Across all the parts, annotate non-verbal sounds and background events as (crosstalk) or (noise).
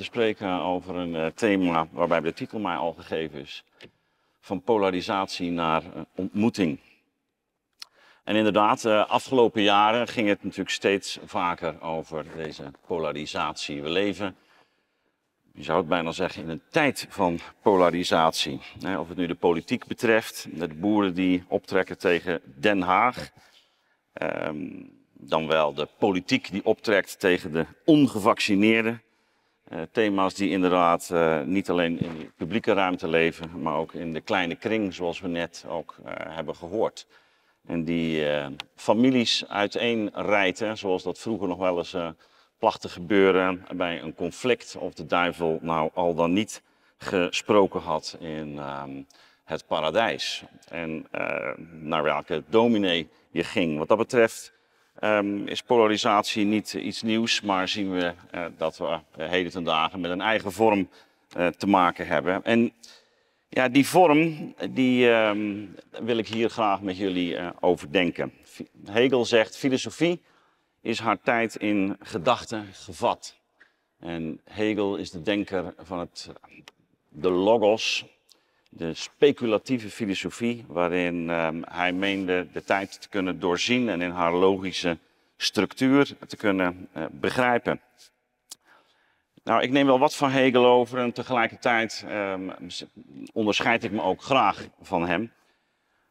te spreken over een eh, thema waarbij de titel mij al gegeven is. Van polarisatie naar eh, ontmoeting. En inderdaad, de eh, afgelopen jaren ging het natuurlijk steeds vaker over deze polarisatie. We leven, je zou het bijna zeggen, in een tijd van polarisatie. Of het nu de politiek betreft, met boeren die optrekken tegen Den Haag. Ehm, dan wel de politiek die optrekt tegen de ongevaccineerden. Eh, thema's die inderdaad eh, niet alleen in de publieke ruimte leven, maar ook in de kleine kring, zoals we net ook eh, hebben gehoord. En die families uiteenrijten, zoals dat vroeger nog wel eens placht te gebeuren bij een conflict of de duivel nou al dan niet gesproken had in ehm, het paradijs. En naar nou welke dominee je ging. Wat dat betreft Ehm, is polarisatie niet iets nieuws, maar zien we eh, dat we eh, heden ten dagen met een eigen vorm eh, te maken hebben. En ja, die vorm die, ehm, wil ik hier graag met jullie uh, overdenken. Hegel zegt: filosofie is haar tijd in gedachten gevat. En Hegel is de denker van het, de logos, de speculatieve filosofie, waarin ehm, hij meende de tijd te kunnen doorzien en in haar logische structuur te kunnen eh, begrijpen. Nou, ik neem wel wat van Hegel over en tegelijkertijd ehm, onderscheid ik me ook graag van hem.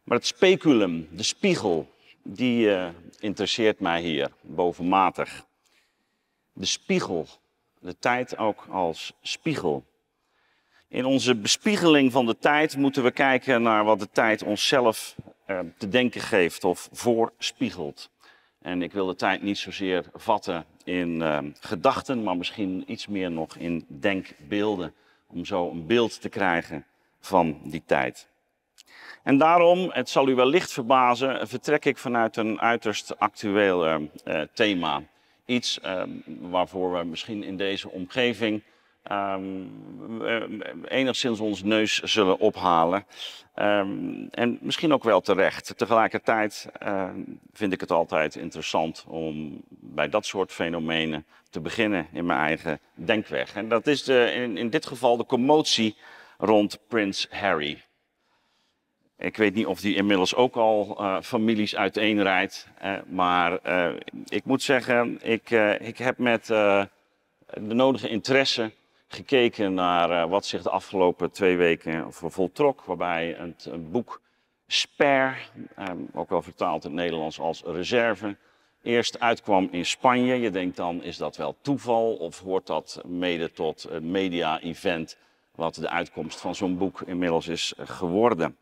Maar het speculum, de spiegel, die eh, interesseert mij hier bovenmatig. De spiegel, de tijd ook als spiegel. In onze bespiegeling van de tijd moeten we kijken naar wat de tijd onszelf eh, te denken geeft of voorspiegelt. En ik wil de tijd niet zozeer vatten in eh, gedachten, maar misschien iets meer nog in denkbeelden. Om zo een beeld te krijgen van die tijd. En daarom, het zal u wellicht verbazen, vertrek ik vanuit een uiterst actueel eh, thema. Iets waarvoor we misschien in deze omgeving Ehm, eh, enigszins ons neus zullen ophalen. Ehm, en misschien ook wel terecht. Tegelijkertijd uh, vind ik het altijd interessant om bij dat soort fenomenen te beginnen in mijn eigen denkweg. En dat is de, in, in dit geval de commotie rond Prins Harry. Ik weet niet of die inmiddels ook al eh, families uiteenrijdt. Eh, maar eh, ik moet zeggen, ik, ik heb met de nodige interesse gekeken naar eh, wat zich de afgelopen twee weken voltrok, waarbij het eh, boek Sper, ehm, ook wel vertaald in het Nederlands als reserve, eerst uitkwam in Spanje. Je denkt dan, is dat wel toeval of hoort dat mede tot een media-event wat de uitkomst van zo'n boek inmiddels is geworden?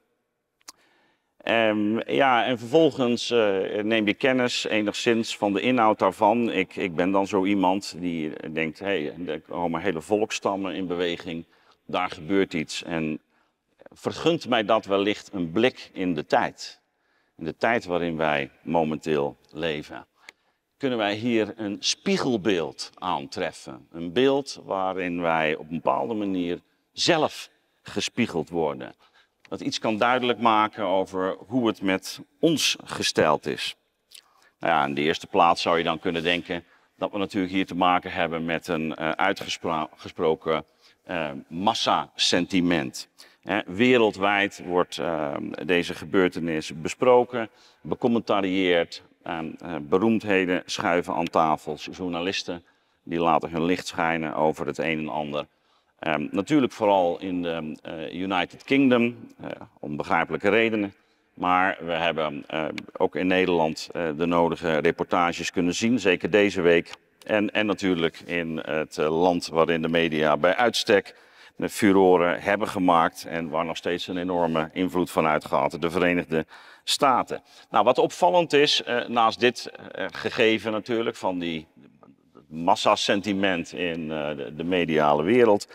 Ehm, ja, en vervolgens eh, neem je kennis enigszins van de inhoud daarvan. Ik, ik ben dan zo iemand die denkt, hé, hey, er komen hele volkstammen in beweging. Daar gebeurt iets. En vergunt mij dat wellicht een blik in de tijd. In de tijd waarin wij momenteel leven. Kunnen wij hier een spiegelbeeld aantreffen. Een beeld waarin wij op een bepaalde manier zelf gespiegeld worden dat iets kan duidelijk maken over hoe het met ons gesteld is. Nou ja, in de eerste plaats zou je dan kunnen denken dat we natuurlijk hier te maken hebben met een eh, uitgesproken uh, massasentiment. wereldwijd wordt eh, deze gebeurtenis besproken, becommentarieerd. beroemdheden schuiven aan tafels. Journalisten die laten hun licht schijnen over het een en ander. Ehm, natuurlijk vooral in de uh, United Kingdom, eh, om begrijpelijke redenen. Maar we hebben eh, ook in Nederland de nodige reportages kunnen zien, zeker deze week. En, en natuurlijk in het land waarin de media bij uitstek de furoren hebben gemaakt en waar nog steeds een enorme invloed van uitgaat, de Verenigde Staten. Nou, wat opvallend is, naast dit gegeven natuurlijk van die massasentiment in de mediale wereld,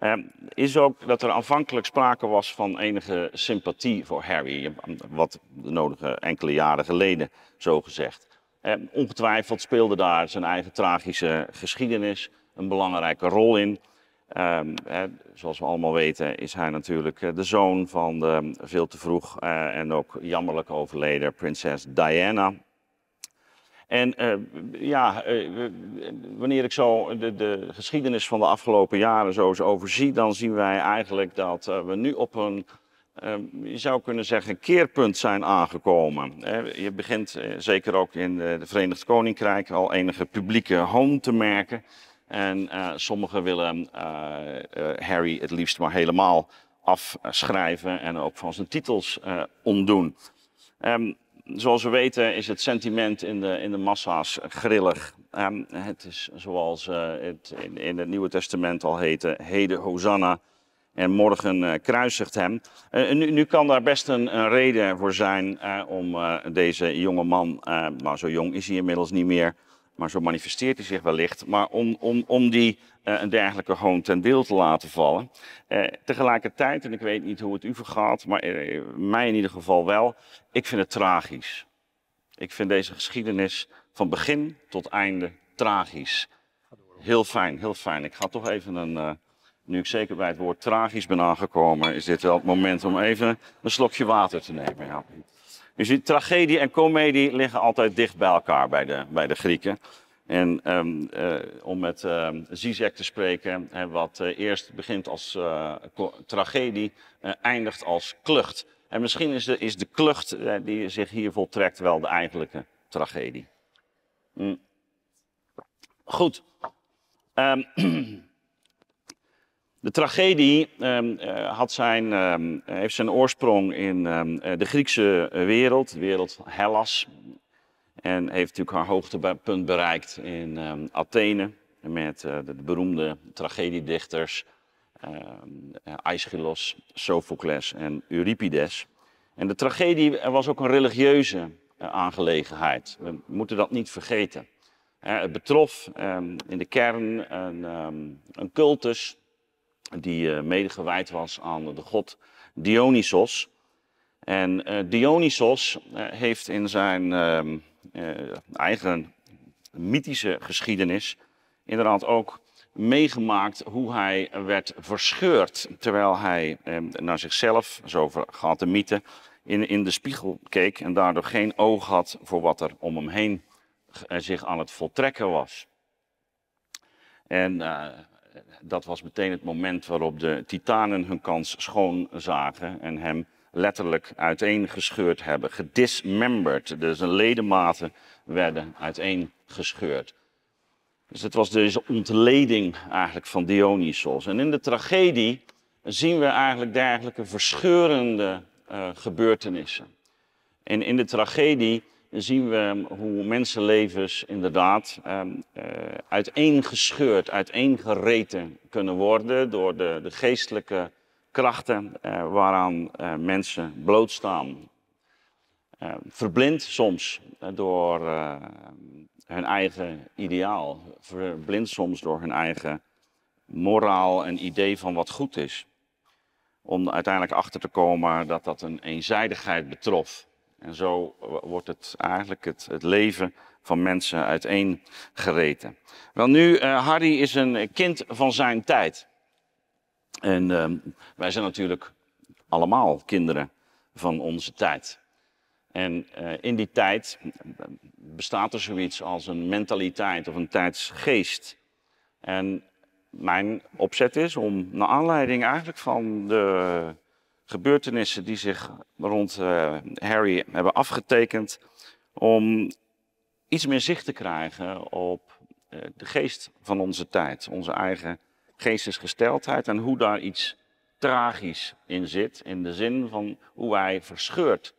Ehm, is ook dat er aanvankelijk sprake was van enige sympathie voor Harry, wat de nodige enkele jaren geleden zo gezegd. Ehm, ongetwijfeld speelde daar zijn eigen tragische geschiedenis een belangrijke rol in. Ehm, zoals we allemaal weten is hij natuurlijk eh, de zoon van de veel te vroeg eh, en ook jammerlijk overleden prinses Diana. En eh, ja, eh, wanneer ik zo de, geschiedenis van de afgelopen jaren zo eens overzie, dan zien wij eigenlijk dat eh, we nu op een ehm, je zou kunnen zeggen, keerpunt zijn aangekomen. je begint zeker ook in de, Verenigd Koninkrijk al enige publieke hoon te merken. En sommigen willen Harry het liefst maar helemaal afschrijven en ook van zijn titels ontdoen. Um, zoals we weten is het sentiment in de, in de massa's grillig. Ehm, het is zoals uh, het in, het Nieuwe Testament al heette, heden Hosanna en morgen eh, kruisigt hem. Eh, nu, nu, kan daar best een, een reden voor zijn om deze jonge man, maar nou, zo jong is hij inmiddels niet meer, maar zo manifesteert hij zich wellicht, maar om, om, om die eh, een dergelijke gewoon ten deel te laten vallen. Eh, tegelijkertijd, en ik weet niet hoe het u vergaat, maar eh, mij in ieder geval wel, ik vind het tragisch. Ik vind deze geschiedenis van begin tot einde tragisch. Heel fijn, heel fijn. Ik ga toch even een, nu ik zeker bij het woord tragisch ben aangekomen, is dit wel het moment om even een slokje water te nemen. Ja. Dus ziet tragedie en komedie liggen altijd dicht bij elkaar bij de, bij de Grieken. En ehm, eh, om met um, Zizek te spreken, hè, wat eh, eerst begint als uh, tragedie, eindigt als klucht. En misschien is de, is de klucht die zich hier voltrekt wel de eigenlijke tragedie. Hm. Goed. Um, (clears throat) De tragedie ehm, eh, had zijn, ehm, heeft zijn oorsprong in ehm, eh, de Griekse eh, wereld, de wereld Hellas. En heeft natuurlijk haar hoogtepunt bereikt in Athene met de, beroemde tragediedichters Aeschylus, Sophocles en Euripides. En de tragedie was ook een religieuze aangelegenheid. We moeten dat niet vergeten. het betrof in de kern een, een cultus die eh, mede gewijd was aan de god Dionysos. En eh, Dionysos eh, heeft in zijn ehm, eigen mythische geschiedenis inderdaad ook meegemaakt hoe hij werd verscheurd terwijl hij ehm, naar zichzelf, zo gaat de mythe, in, in de spiegel keek en daardoor geen oog had voor wat er om hem heen zich aan het voltrekken was. En dat was meteen het moment waarop de titanen hun kans schoon zagen en hem letterlijk uiteengescheurd hebben, gedismemberd. Dus zijn ledematen werden uiteengescheurd. Dus het was deze ontleding eigenlijk van Dionysos. En in de tragedie zien we eigenlijk dergelijke verscheurende eh, gebeurtenissen. En in de tragedie zien we ehm, hoe mensenlevens inderdaad um, uh, uiteengescheurd, uiteengereten kunnen worden door de, de geestelijke krachten eh, waaraan eh, mensen blootstaan. Ehm, verblind soms door hun eigen ideaal, verblind soms door hun eigen moraal en idee van wat goed is. Om uiteindelijk achter te komen dat dat een eenzijdigheid betrof en zo wordt het eigenlijk het, leven van mensen uiteengereten. Wel nu, uh, Harry is een kind van zijn tijd. En ehm, wij zijn natuurlijk allemaal kinderen van onze tijd. En eh, in die tijd ehm, bestaat er zoiets als een mentaliteit of een tijdsgeest. En mijn opzet is om, naar aanleiding eigenlijk van de gebeurtenissen die zich rond eh, Harry hebben afgetekend, om iets meer zicht te krijgen op eh, de geest van onze tijd, onze eigen geestesgesteldheid en hoe daar iets tragisch in zit, in de zin van hoe wij verscheurd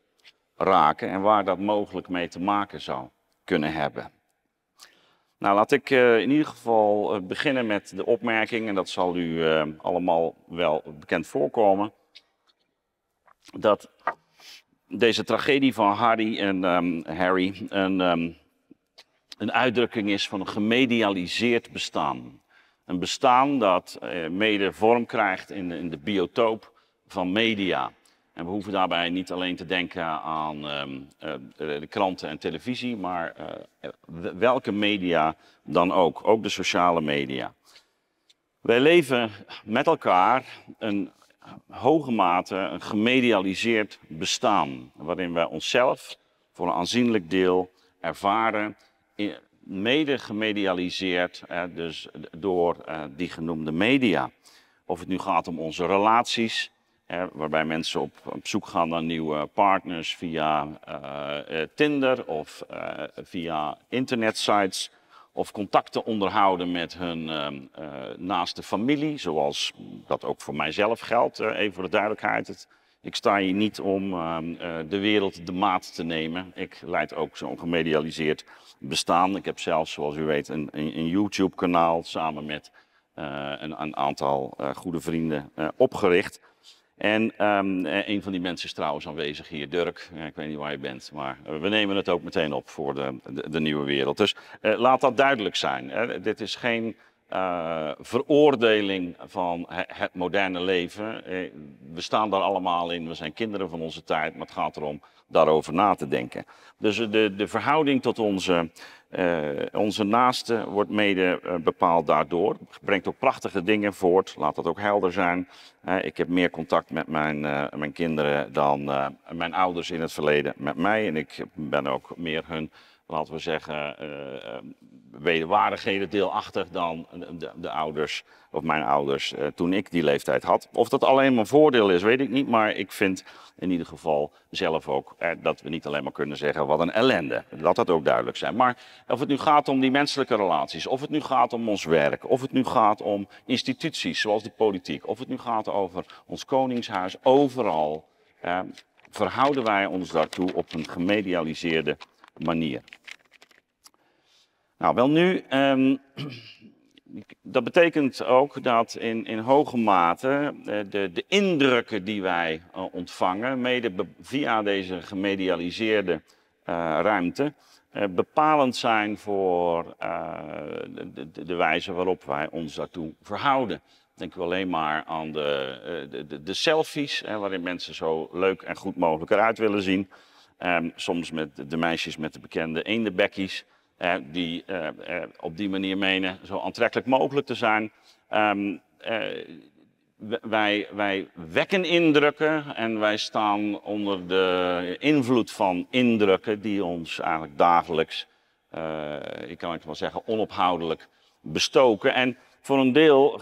raken en waar dat mogelijk mee te maken zou kunnen hebben. Nou, laat ik eh, in ieder geval beginnen met de opmerking, en dat zal u allemaal wel bekend voorkomen dat deze tragedie van Harry en ehm, Harry een, ehm, een uitdrukking is van een gemedialiseerd bestaan. Een bestaan dat eh, mede vorm krijgt in, in de biotoop van media. En we hoeven daarbij niet alleen te denken aan ehm, eh, de kranten en televisie, maar eh, welke media dan ook, ook de sociale media. Wij leven met elkaar een hoge mate een gemedialiseerd bestaan. Waarin wij onszelf voor een aanzienlijk deel ervaren, mede gemedialiseerd dus door eh, die genoemde media. Of het nu gaat om onze relaties, waarbij mensen op, zoek gaan naar nieuwe partners via eh, eh, Tinder of via internetsites of contacten onderhouden met hun uh, naaste familie, zoals dat ook voor mijzelf geldt, eh, even voor de duidelijkheid. ik sta hier niet om ehm, eh, de wereld de maat te nemen. Ik leid ook zo'n gemedialiseerd bestaan. Ik heb zelfs, zoals u weet, een, een YouTube-kanaal samen met een, een, aantal goede vrienden opgericht. En ehm, eh, een van die mensen is trouwens aanwezig hier, Dirk. ik weet niet waar je bent, maar eh, we nemen het ook meteen op voor de, de, nieuwe wereld. Dus eh, laat dat duidelijk zijn. dit is geen eh, veroordeling van het moderne leven. Eh, we staan daar allemaal in, we zijn kinderen van onze tijd, maar het gaat erom daarover na te denken. Dus eh, de, de verhouding tot onze, naasten onze naaste wordt mede bepaald daardoor. Brengt ook prachtige dingen voort, laat dat ook helder zijn. ik heb meer contact met mijn, mijn kinderen dan mijn ouders in het verleden met mij. En ik ben ook meer hun laten we zeggen, wederwaardigheden deelachtig dan de, ouders of mijn ouders eh, toen ik die leeftijd had. Of dat alleen maar voordeel is, weet ik niet. Maar ik vind in ieder geval zelf ook eh, dat we niet alleen maar kunnen zeggen wat een ellende. Laat dat ook duidelijk zijn. Maar of het nu gaat om die menselijke relaties, of het nu gaat om ons werk, of het nu gaat om instituties zoals de politiek, of het nu gaat over ons koningshuis, overal eh, verhouden wij ons daartoe op een gemedialiseerde manier. Nou, wel nu, ehm, (clears throat) dat betekent ook dat in, in hoge mate eh, de, de indrukken die wij eh, ontvangen, mede via deze gemedialiseerde eh, ruimte, bepalend zijn voor de, de, de, wijze waarop wij ons daartoe verhouden. Denk we alleen maar aan de, de, de selfies, hè, waarin mensen zo leuk en goed mogelijk eruit willen zien. Ehm, soms met de meisjes met de bekende eendenbekkies. Eh, die eh, eh, op die manier menen zo aantrekkelijk mogelijk te zijn. Ehm, wij, wij wekken indrukken en wij staan onder de invloed van indrukken die ons eigenlijk dagelijks, ik kan het wel zeggen, onophoudelijk bestoken. En voor een deel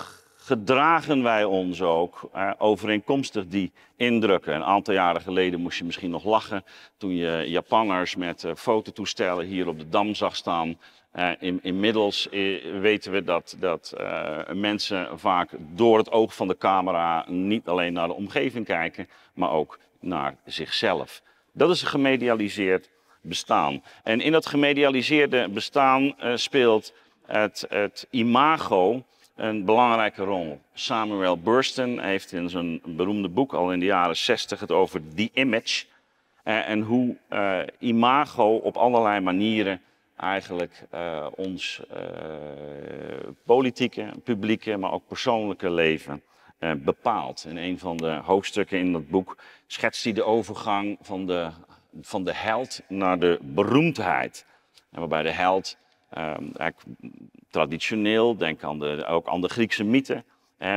gedragen wij ons ook eh, overeenkomstig die indrukken. Een aantal jaren geleden moest je misschien nog lachen toen je Japanners met eh, fototoestellen hier op de Dam zag staan. Eh, in, inmiddels weten we dat, dat mensen vaak door het oog van de camera niet alleen naar de omgeving kijken, maar ook naar zichzelf. Dat is een gemedialiseerd bestaan. En in dat gemedialiseerde bestaan speelt het, het imago een belangrijke rol. Samuel Bursten heeft in zijn beroemde boek al in de jaren 60 het over The Image. Eh, en hoe eh, imago op allerlei manieren eigenlijk eh, ons politieke, publieke, maar ook persoonlijke leven bepaalt. In een van de hoofdstukken in dat boek schetst hij de overgang van de, van de held naar de beroemdheid. En waarbij de held Ehm, traditioneel, denk aan de, ook aan de Griekse mythe,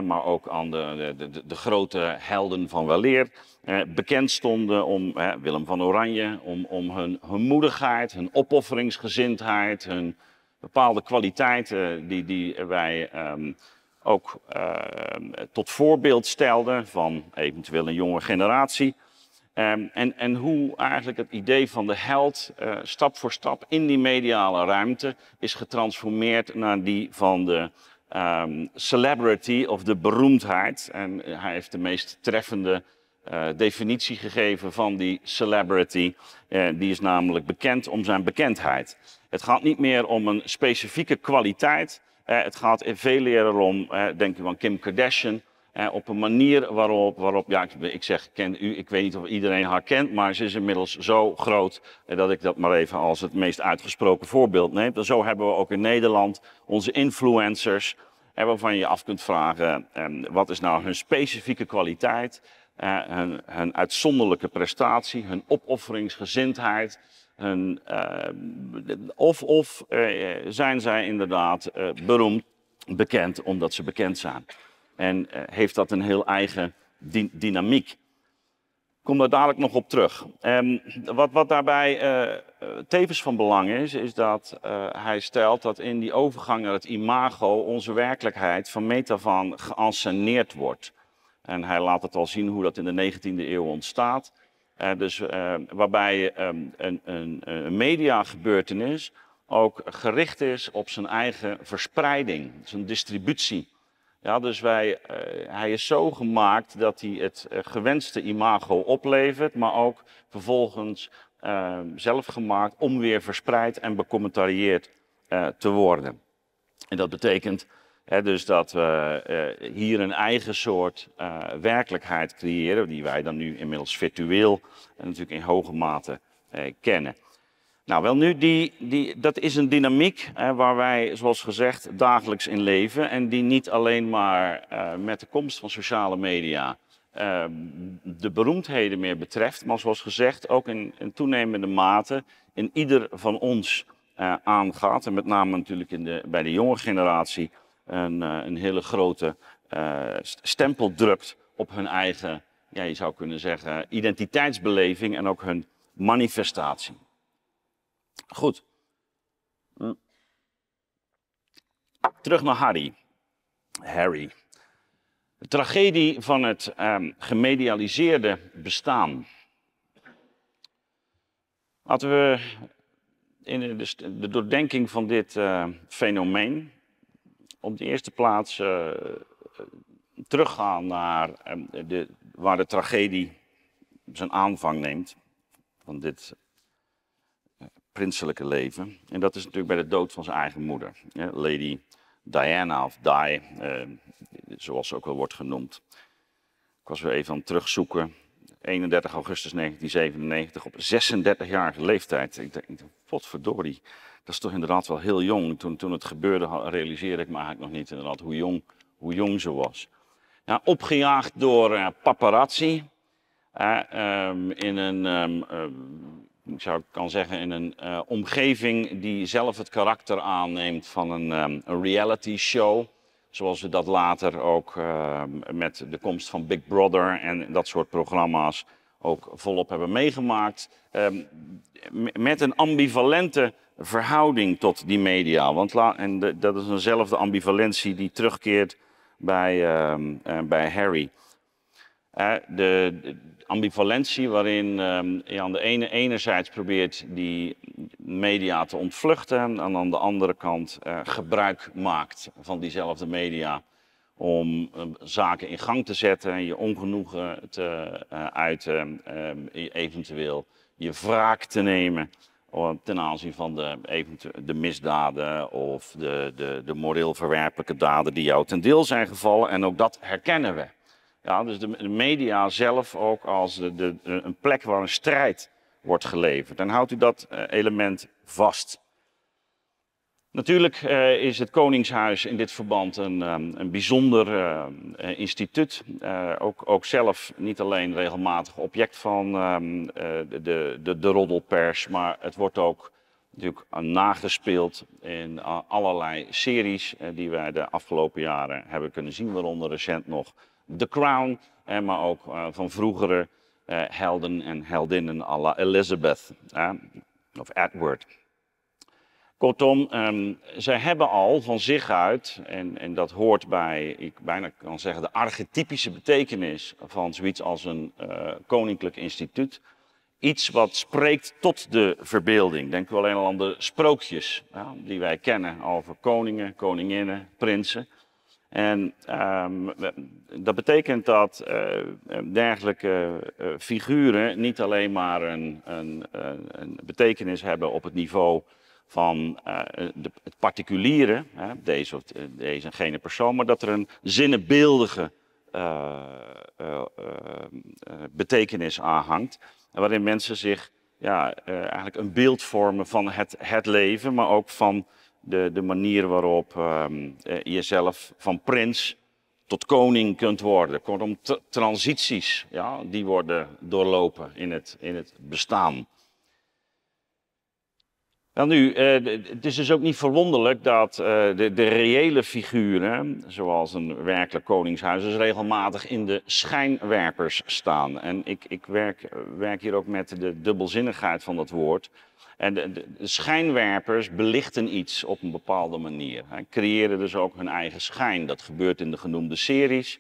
maar ook aan de, de, de, grote helden van weleer. Eh, bekend stonden om Willem van Oranje, om, om hun, hun, moedigheid, hun opofferingsgezindheid, hun bepaalde kwaliteiten die, die wij ehm, ook ehm, tot voorbeeld stelden van eventueel een jonge generatie. Ehm, en, en, hoe eigenlijk het idee van de held eh, stap voor stap in die mediale ruimte is getransformeerd naar die van de ehm, celebrity of de beroemdheid. En eh, hij heeft de meest treffende eh, definitie gegeven van die celebrity. die is namelijk bekend om zijn bekendheid. Het gaat niet meer om een specifieke kwaliteit. het gaat veel eerder om, denk je van Kim Kardashian eh, op een manier waarop, waarop ja, ik, zeg, kent u, ik weet niet of iedereen haar kent, maar ze is inmiddels zo groot dat ik dat maar even als het meest uitgesproken voorbeeld neem. zo hebben we ook in Nederland onze influencers, waarvan je af kunt vragen, ehm, wat is nou hun specifieke kwaliteit, hun, hun uitzonderlijke prestatie, hun opofferingsgezindheid. Hun, eh, of of eh, zijn zij inderdaad eh, beroemd, bekend omdat ze bekend zijn. En eh, heeft dat een heel eigen dynamiek. Ik kom daar dadelijk nog op terug. Ehm, wat, wat, daarbij eh, eh, tevens van belang is, is dat hij stelt dat in die overgang naar het imago onze werkelijkheid van metavan geanceneerd wordt. En hij laat het al zien hoe dat in de 19e eeuw ontstaat. dus, waarbij ehm, een, een, een mediagebeurtenis ook gericht is op zijn eigen verspreiding, zijn distributie. Ja, dus wij, eh, hij is zo gemaakt dat hij het eh, gewenste imago oplevert, maar ook vervolgens uh, ehm, zelf gemaakt om weer verspreid en becommentarieerd eh, te worden. En dat betekent hè, dus dat we hier een eigen soort werkelijkheid creëren, die wij dan nu inmiddels virtueel en natuurlijk in hoge mate kennen. Nou, wel nu, die, die, dat is een dynamiek hè, waar wij, zoals gezegd, dagelijks in leven. En die niet alleen maar eh, met de komst van sociale media ehm, de beroemdheden meer betreft, maar zoals gezegd ook in, toenemende mate in ieder van ons eh, aangaat. En met name natuurlijk in de, bij de jonge generatie een, eh, een hele grote stempel drukt op hun eigen, ja, je zou kunnen zeggen, identiteitsbeleving en ook hun manifestatie. Goed. Hm. Terug naar Harry. Harry. De tragedie van het um, gemedialiseerde bestaan. Laten we in de, de doordenking van dit eh, fenomeen op de eerste plaats eh, teruggaan naar ehm, de, waar de tragedie zijn aanvang neemt van dit prinselijke leven. En dat is natuurlijk bij de dood van zijn eigen moeder. Lady Diana of Di, eh, zoals ze ook wel wordt genoemd. Ik was weer even aan het terugzoeken. 31 augustus 1997, op 36-jarige leeftijd. Ik denk, potverdorie, dat is toch inderdaad wel heel jong. Toen, toen het gebeurde realiseerde ik me eigenlijk nog niet inderdaad hoe jong, hoe jong ze was. Ja, nou, opgejaagd door eh, paparazzi. Ehm, in een ehm, ehm, ik zou kan zeggen, in een eh, omgeving die zelf het karakter aanneemt van een, ehm, reality show. Zoals we dat later ook ehm, met de komst van Big Brother en dat soort programma's ook volop hebben meegemaakt. Ehm, met een ambivalente verhouding tot die media. Want en dat is eenzelfde ambivalentie die terugkeert bij, eh, bij Harry de, ambivalentie waarin ehm, je aan de ene enerzijds probeert die media te ontvluchten en aan de andere kant eh, gebruik maakt van diezelfde media om ehm, zaken in gang te zetten, je ongenoegen te eh, uiten, ehm, e-, eventueel je wraak te nemen eh, ten aanzien van de, misdaden of de, de, de moreel verwerpelijke daden die jou ten deel zijn gevallen. En ook dat herkennen we. Ja, dus de, media zelf ook als de, de, een plek waar een strijd wordt geleverd. En houdt u dat eh, element vast. Natuurlijk uh, is het Koningshuis in dit verband een, um, een bijzonder uh, instituut. Ook, ook, zelf niet alleen regelmatig object van um, de, de, de roddelpers, maar het wordt ook natuurlijk nagespeeld in allerlei series die wij de afgelopen jaren hebben kunnen zien, waaronder recent nog The Crown, maar ook eh, van vroegere eh, helden en heldinnen à la Elizabeth of Edward. Kortom, ehm, zij hebben al van zich uit, en, en dat hoort bij, ik bijna kan zeggen, de archetypische betekenis van zoiets als een eh, koninklijk instituut, iets wat spreekt tot de verbeelding. Denk alleen al aan de sprookjes ja, die wij kennen over koningen, koninginnen, prinsen. En ehm, dat betekent dat eh, eh, dergelijke eh, figuren niet alleen maar een, een, een, betekenis hebben op het niveau van het particuliere, hè, deze of deze en gene persoon, maar dat er een zinnenbeeldige betekenis aanhangt, waarin mensen zich ja, eigenlijk een beeld vormen van het, het leven, maar ook van de, de manier waarop um, ehm, eh, jezelf van prins tot koning kunt worden. Kortom, transities, ja, die worden doorlopen in het, in het bestaan. Wel nu, eh, het is dus ook niet verwonderlijk dat eh, de, de, reële figuren, zoals een werkelijk koningshuis, dus regelmatig in de schijnwerpers staan. En ik, ik werk, werk hier ook met de dubbelzinnigheid van dat woord. En de, schijnwerpers belichten iets op een bepaalde manier. creëren dus ook hun eigen schijn. Dat gebeurt in de genoemde series,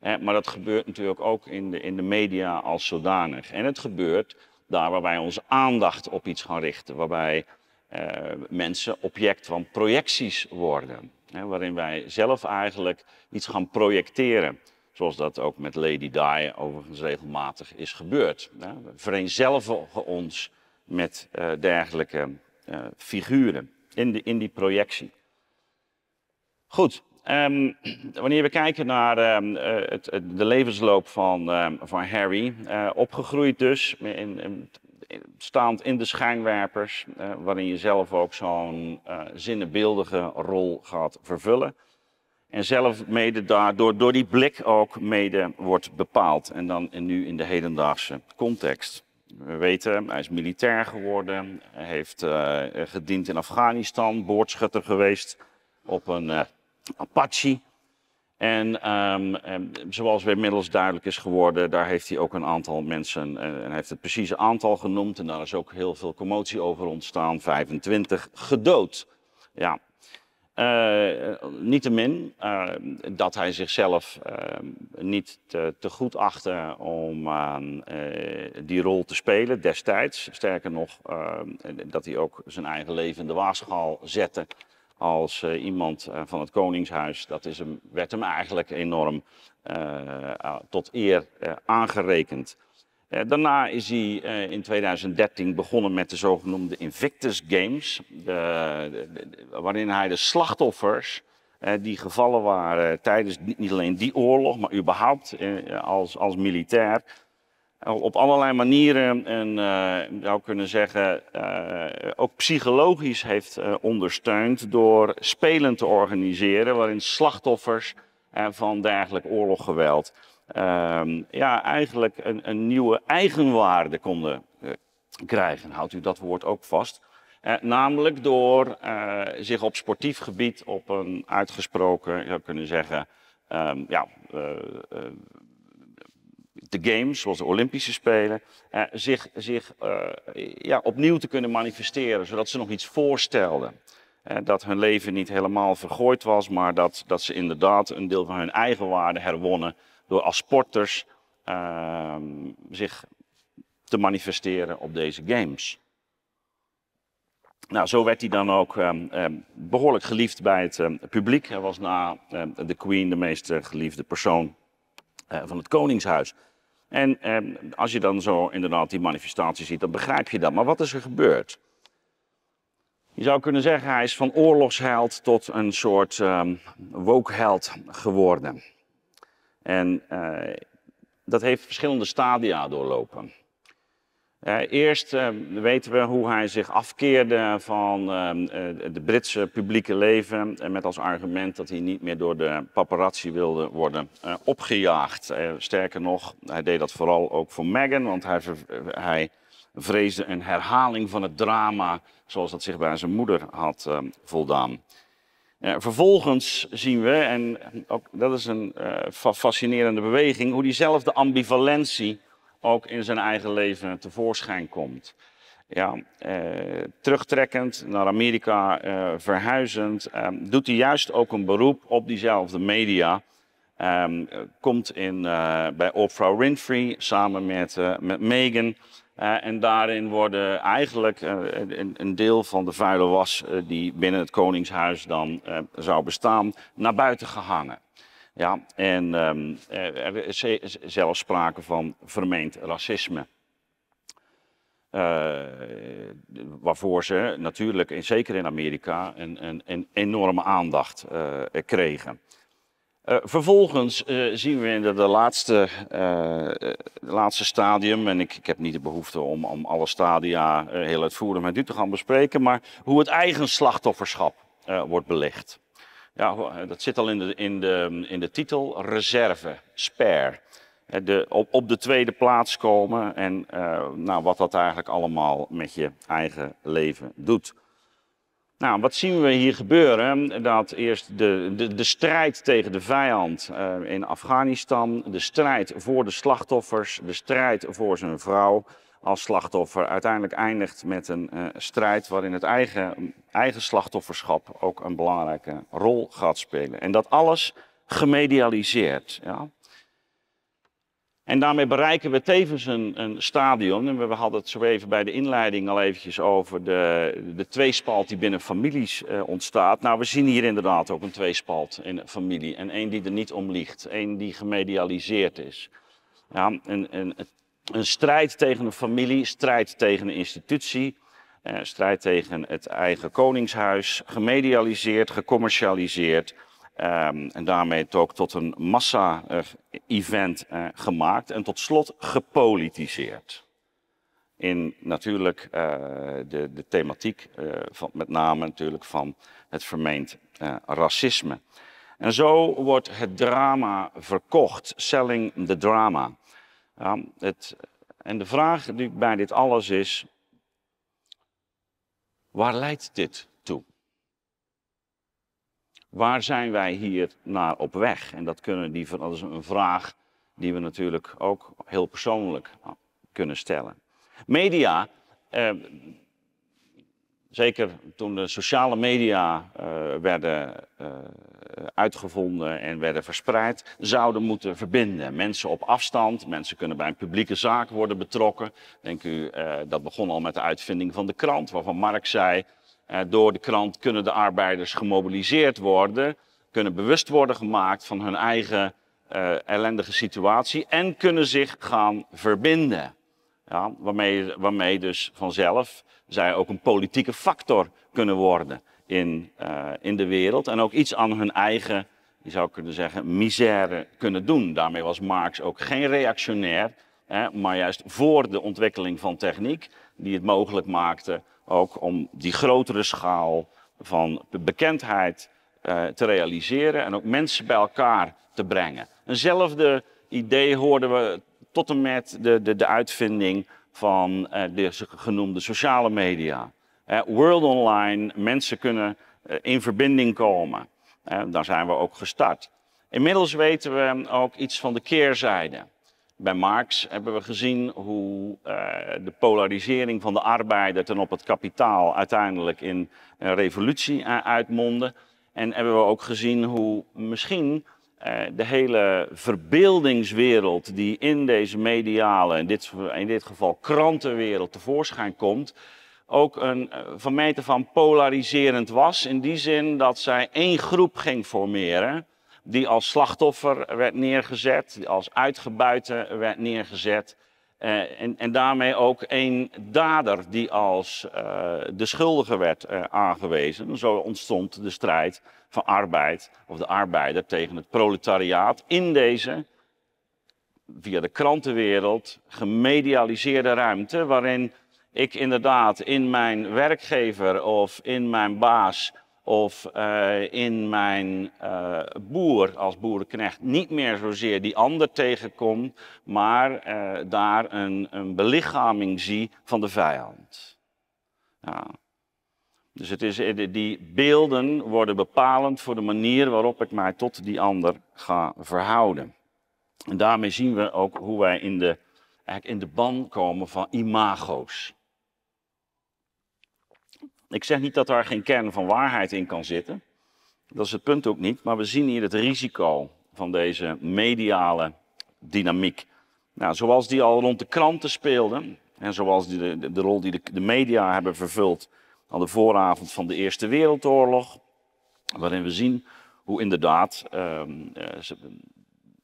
hè, maar dat gebeurt natuurlijk ook in de, in de media als zodanig. En het gebeurt daar waar wij onze aandacht op iets gaan richten, waarbij eh, mensen object van projecties worden. Hè, waarin wij zelf eigenlijk iets gaan projecteren. Zoals dat ook met Lady Di overigens regelmatig is gebeurd. Hè. We vereenzelvigen ons met eh, dergelijke eh, figuren in, in die projectie. Goed, ehm, wanneer we kijken naar ehm, eh, het, de levensloop van, ehm, van Harry, opgegroeid dus, in, in, staand in de schijnwerpers, waarin je zelf ook zo'n zinnebeeldige rol gaat vervullen. En zelf mede daardoor, door die blik ook mede wordt bepaald. En dan en nu in de hedendaagse context. We weten, hij is militair geworden, heeft uh, gediend in Afghanistan, boordschutter geweest op een eh, Apache. En ehm, ehm, zoals weer inmiddels duidelijk is geworden, daar heeft hij ook een aantal mensen, uh, en heeft het precieze aantal genoemd, en daar is ook heel veel commotie over ontstaan, 25 gedood. Ja, uh, Niettemin uh, dat hij zichzelf eh, niet te, te, goed achtte om die rol te spelen destijds. Sterker nog, dat hij ook zijn eigen leven in de waagschaal zette als iemand van het Koningshuis. Dat is hem, werd hem eigenlijk enorm tot eer aangerekend. Eh, daarna is hij eh, in 2013 begonnen met de zogenoemde Invictus Games, de, waarin hij de slachtoffers eh, die gevallen waren tijdens niet alleen die oorlog, maar überhaupt als, als militair, op allerlei manieren en uh, zou kunnen zeggen, ook psychologisch heeft ondersteund door spelen te organiseren waarin slachtoffers van dergelijk oorloggeweld um, ja, eigenlijk een, een, nieuwe eigenwaarde konden eh, krijgen. Houdt u dat woord ook vast? Eh, namelijk door eh, zich op sportief gebied op een uitgesproken, je zou kunnen zeggen, ehm, ja, de games, zoals de Olympische Spelen, zich, zich ja, opnieuw te kunnen manifesteren, zodat ze nog iets voorstelden. dat hun leven niet helemaal vergooid was, maar dat, dat ze inderdaad een deel van hun eigen waarde herwonnen door als sporters ehm, zich te manifesteren op deze games. Nou, zo werd hij dan ook ehm, ehm, behoorlijk geliefd bij het publiek. Hij was na de Queen de meest eh, geliefde persoon eh, van het Koningshuis. En als je dan zo inderdaad die manifestatie ziet, dan begrijp je dat. Maar wat is er gebeurd? Je zou kunnen zeggen, hij is van oorlogsheld tot een soort wokheld geworden. En eh, dat heeft verschillende stadia doorlopen. Eh, eerst eh, weten we hoe hij zich afkeerde van het Britse publieke leven. En met als argument dat hij niet meer door de paparazzi wilde worden opgejaagd. sterker nog, hij deed dat vooral ook voor Meghan, want hij, hij vreesde een herhaling van het drama zoals dat zich bij zijn moeder had voldaan. Ja, vervolgens zien we, en ook dat is een eh, fascinerende beweging, hoe diezelfde ambivalentie ook in zijn eigen leven tevoorschijn komt. Ja, eh, terugtrekkend naar Amerika, eh, verhuizend, ehm, doet hij juist ook een beroep op diezelfde media. Ehm, komt in, bij Oprah Winfrey samen met, met Megan. Eh, en daarin worden eigenlijk eh, een, deel van de vuile was eh, die binnen het Koningshuis dan zou bestaan, naar buiten gehangen. Ja, en ehm, er is zelfs sprake van vermeend racisme. waarvoor ze natuurlijk, in, zeker in Amerika, een, een, een enorme aandacht kregen. Eh, vervolgens eh, zien we in de, de laatste, eh, laatste stadium, en ik, ik, heb niet de behoefte om, om alle stadia heel uitvoerig met u te gaan bespreken, maar hoe het eigen slachtofferschap wordt belegd. Ja, dat zit al in de, in de, in de titel reserve, spare. De, op, op, de tweede plaats komen en nou, wat dat eigenlijk allemaal met je eigen leven doet. Nou, wat zien we hier gebeuren? Dat eerst de, de, de strijd tegen de vijand eh, in Afghanistan, de strijd voor de slachtoffers, de strijd voor zijn vrouw als slachtoffer, uiteindelijk eindigt met een eh, strijd waarin het eigen, eigen slachtofferschap ook een belangrijke rol gaat spelen. En dat alles gemedialiseerd. Ja? En daarmee bereiken we tevens een, een stadion. En we hadden het zo even bij de inleiding al eventjes over de, de tweespalt die binnen families eh, ontstaat. Nou, we zien hier inderdaad ook een tweespalt in een familie. En één die er niet om ligt, een die gemedialiseerd is. Ja, een, een, een strijd tegen een familie, strijd tegen een institutie. Eh, strijd tegen het eigen koningshuis. Gemedialiseerd, gecommercialiseerd. Ehm, en daarmee het ook tot een massa-event eh, eh, gemaakt en tot slot gepolitiseerd. In natuurlijk eh, de, de, thematiek, van, met name natuurlijk van het vermeend racisme. En zo wordt het drama verkocht, selling the drama. het, en de vraag die bij dit alles is, waar leidt dit Waar zijn wij hier naar op weg? En dat, kunnen die, dat is een vraag die we natuurlijk ook heel persoonlijk nou, kunnen stellen. Media, eh, zeker toen de sociale media eh, werden eh, uitgevonden en werden verspreid, zouden moeten verbinden. Mensen op afstand, mensen kunnen bij een publieke zaak worden betrokken. Denk u, eh, dat begon al met de uitvinding van de krant, waarvan Marx zei eh, door de krant kunnen de arbeiders gemobiliseerd worden, kunnen bewust worden gemaakt van hun eigen uh, ellendige situatie en kunnen zich gaan verbinden. Ja, waarmee, waarmee dus vanzelf zij ook een politieke factor kunnen worden in, uh, in de wereld en ook iets aan hun eigen, je zou kunnen zeggen, misère kunnen doen. Daarmee was Marx ook geen reactionair, hè, maar juist voor de ontwikkeling van techniek die het mogelijk maakte ook om die grotere schaal van bekendheid eh, te realiseren en ook mensen bij elkaar te brengen. Eenzelfde idee hoorden we tot en met de, de, de uitvinding van uh, de genoemde sociale media. Eh, world Online, mensen kunnen in verbinding komen. daar zijn we ook gestart. Inmiddels weten we ook iets van de keerzijde bij Marx hebben we gezien hoe eh, de polarisering van de arbeider ten op het kapitaal uiteindelijk in een revolutie eh, uitmondde. En hebben we ook gezien hoe misschien eh, de hele verbeeldingswereld die in deze mediale, in dit, in dit geval krantenwereld, tevoorschijn komt, ook een uh, van meten van polariserend was. In die zin dat zij één groep ging formeren die als slachtoffer werd neergezet, die als uitgebuite werd neergezet. Eh, en, en, daarmee ook een dader die als eh, de schuldige werd eh, aangewezen. Zo ontstond de strijd van arbeid of de arbeider tegen het proletariaat in deze, via de krantenwereld, gemedialiseerde ruimte waarin ik inderdaad in mijn werkgever of in mijn baas of eh, in mijn eh, boer als boerenknecht niet meer zozeer die ander tegenkom, maar eh, daar een, een, belichaming zie van de vijand. Dus het is, die beelden worden bepalend voor de manier waarop ik mij tot die ander ga verhouden. En daarmee zien we ook hoe wij in de, eigenlijk in de ban komen van imago's. Ik zeg niet dat daar geen kern van waarheid in kan zitten. Dat is het punt ook niet. Maar we zien hier het risico van deze mediale dynamiek. Nou, zoals die al rond de kranten speelde. En zoals die de, rol die de, media hebben vervuld aan de vooravond van de Eerste Wereldoorlog. Waarin we zien hoe inderdaad ehm, eh,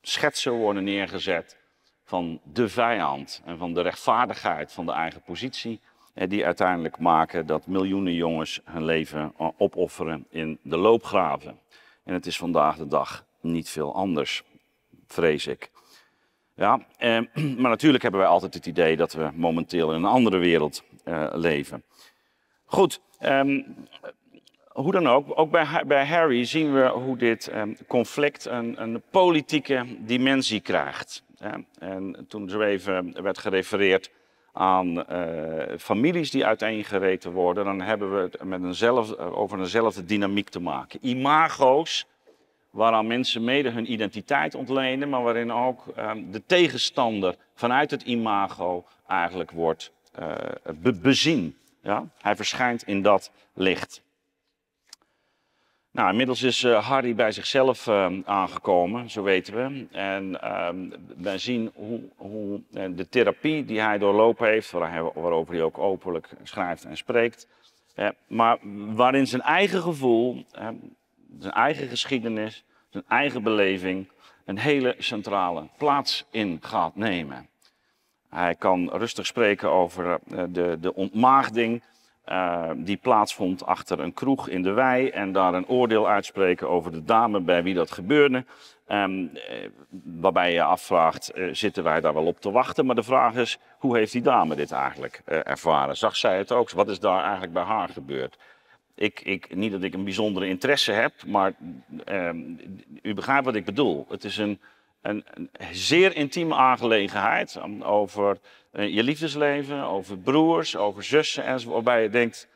schetsen worden neergezet van de vijand en van de rechtvaardigheid van de eigen positie. Eh, die uiteindelijk maken dat miljoenen jongens hun leven eh, opofferen in de loopgraven. En het is vandaag de dag niet veel anders, vrees ik. Ja, eh, (clears throat) maar natuurlijk hebben wij altijd het idee dat we momenteel in een andere wereld eh, leven. Goed, ehm, hoe dan ook, ook bij, bij, Harry zien we hoe dit ehm, conflict een, een, politieke dimensie krijgt. en toen zo even werd gerefereerd aan eh, families die uiteengereten worden, dan hebben we het met zelf eh, over eenzelfde dynamiek te maken. Imago's waaraan mensen mede hun identiteit ontlenen, maar waarin ook ehm, de tegenstander vanuit het imago eigenlijk wordt eh, bezien. Ja? Hij verschijnt in dat licht. Nou, inmiddels is eh, Harry bij zichzelf eh, aangekomen, zo weten we. En ehm, wij zien hoe, hoe eh, de therapie die hij doorlopen heeft, waar hij, waarover hij ook openlijk schrijft en spreekt, maar waarin zijn eigen gevoel, zijn eigen geschiedenis, zijn eigen beleving een hele centrale plaats in gaat nemen. Hij kan rustig spreken over de, de ontmaagding uh, die plaatsvond achter een kroeg in de wei en daar een oordeel uitspreken over de dame bij wie dat gebeurde. Ehm, eh, waarbij je afvraagt, eh, zitten wij daar wel op te wachten? Maar de vraag is, hoe heeft die dame dit eigenlijk ervaren? Zag zij het ook? Wat is daar eigenlijk bij haar gebeurd? Ik, ik, niet dat ik een bijzondere interesse heb, maar ehm, u begrijpt wat ik bedoel. Het is een, een, zeer intieme aangelegenheid over eh, je liefdesleven, over broers, over zussen enzovoort, waarbij je denkt,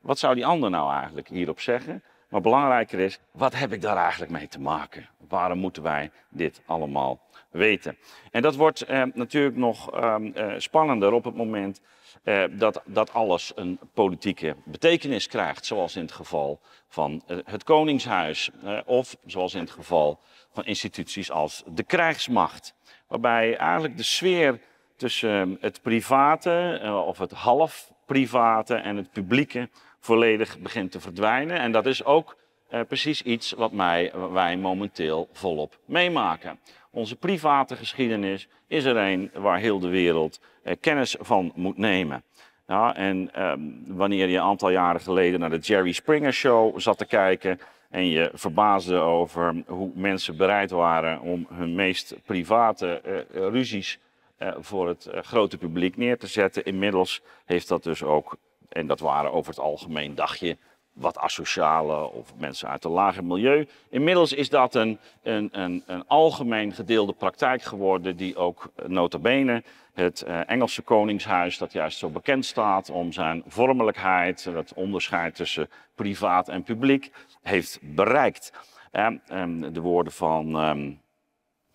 wat zou die ander nou eigenlijk hierop zeggen? Maar belangrijker is, wat heb ik daar eigenlijk mee te maken? Waarom moeten wij dit allemaal weten? En dat wordt eh, natuurlijk nog ehm, eh, spannender op het moment eh, dat, dat alles een politieke betekenis krijgt. Zoals in het geval van eh, het Koningshuis. of zoals in het geval van instituties als de krijgsmacht. Waarbij eigenlijk de sfeer tussen het private eh, of het half private en het publieke volledig begint te verdwijnen. En dat is ook eh, precies iets wat mij, wij momenteel volop meemaken. Onze private geschiedenis is er een waar heel de wereld eh, kennis van moet nemen. Ja, nou, en ehm, wanneer je een aantal jaren geleden naar de Jerry Springer Show zat te kijken, en je verbaasde over hoe mensen bereid waren om hun meest private eh, eh, ruzies eh, voor het grote publiek neer te zetten. Inmiddels heeft dat dus ook, en dat waren over het algemeen, dagje wat asociale of mensen uit een lager milieu. Inmiddels is dat een, een, een, een algemeen gedeelde praktijk geworden die ook eh, nota bene het eh, Engelse koningshuis, dat juist zo bekend staat om zijn vormelijkheid, het onderscheid tussen privaat en publiek, heeft bereikt. Eh, ehm, de woorden van um,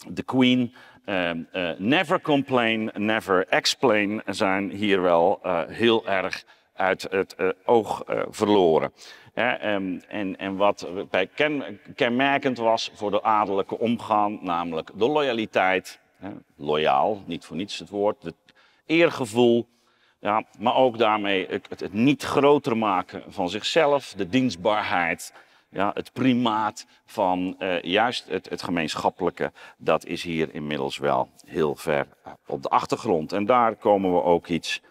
de Queen ehm, never complain, never explain zijn hier wel heel erg uit het eh, oog eh, verloren. Ehm, en, en, wat bij ken, kenmerkend was voor de adellijke omgang, namelijk de loyaliteit, loyaal, niet voor niets het woord, het eergevoel, ja, maar ook daarmee het, het niet groter maken van zichzelf, de dienstbaarheid. Ja, het primaat van eh, juist het, het, gemeenschappelijke, dat is hier inmiddels wel heel ver op de achtergrond. En daar komen we ook iets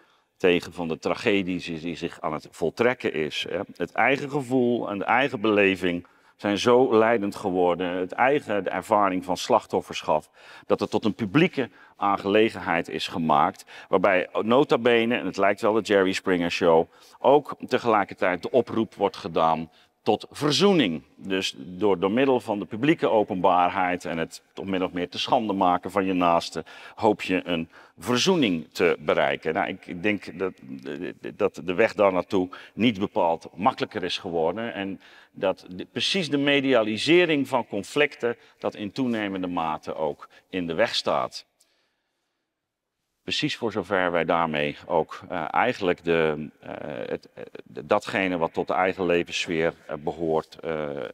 tegen van de tragedie die zich aan het voltrekken is. Hè. Het eigen gevoel en de eigen beleving zijn zo leidend geworden, het eigen de ervaring van slachtofferschap, dat het tot een publieke aangelegenheid is gemaakt, waarbij nota bene, en het lijkt wel de Jerry Springer Show, ook tegelijkertijd de oproep wordt gedaan tot verzoening. Dus door, door middel van de publieke openbaarheid en het toch min of meer te schande maken van je naaste, hoop je een verzoening te bereiken. Nou, ik, denk dat, dat de weg daar naartoe niet bepaald makkelijker is geworden. En dat precies de medialisering van conflicten dat in toenemende mate ook in de weg staat precies voor zover wij daarmee ook eh, eigenlijk de, eh, het, eh, datgene wat tot de eigen levenssfeer behoort,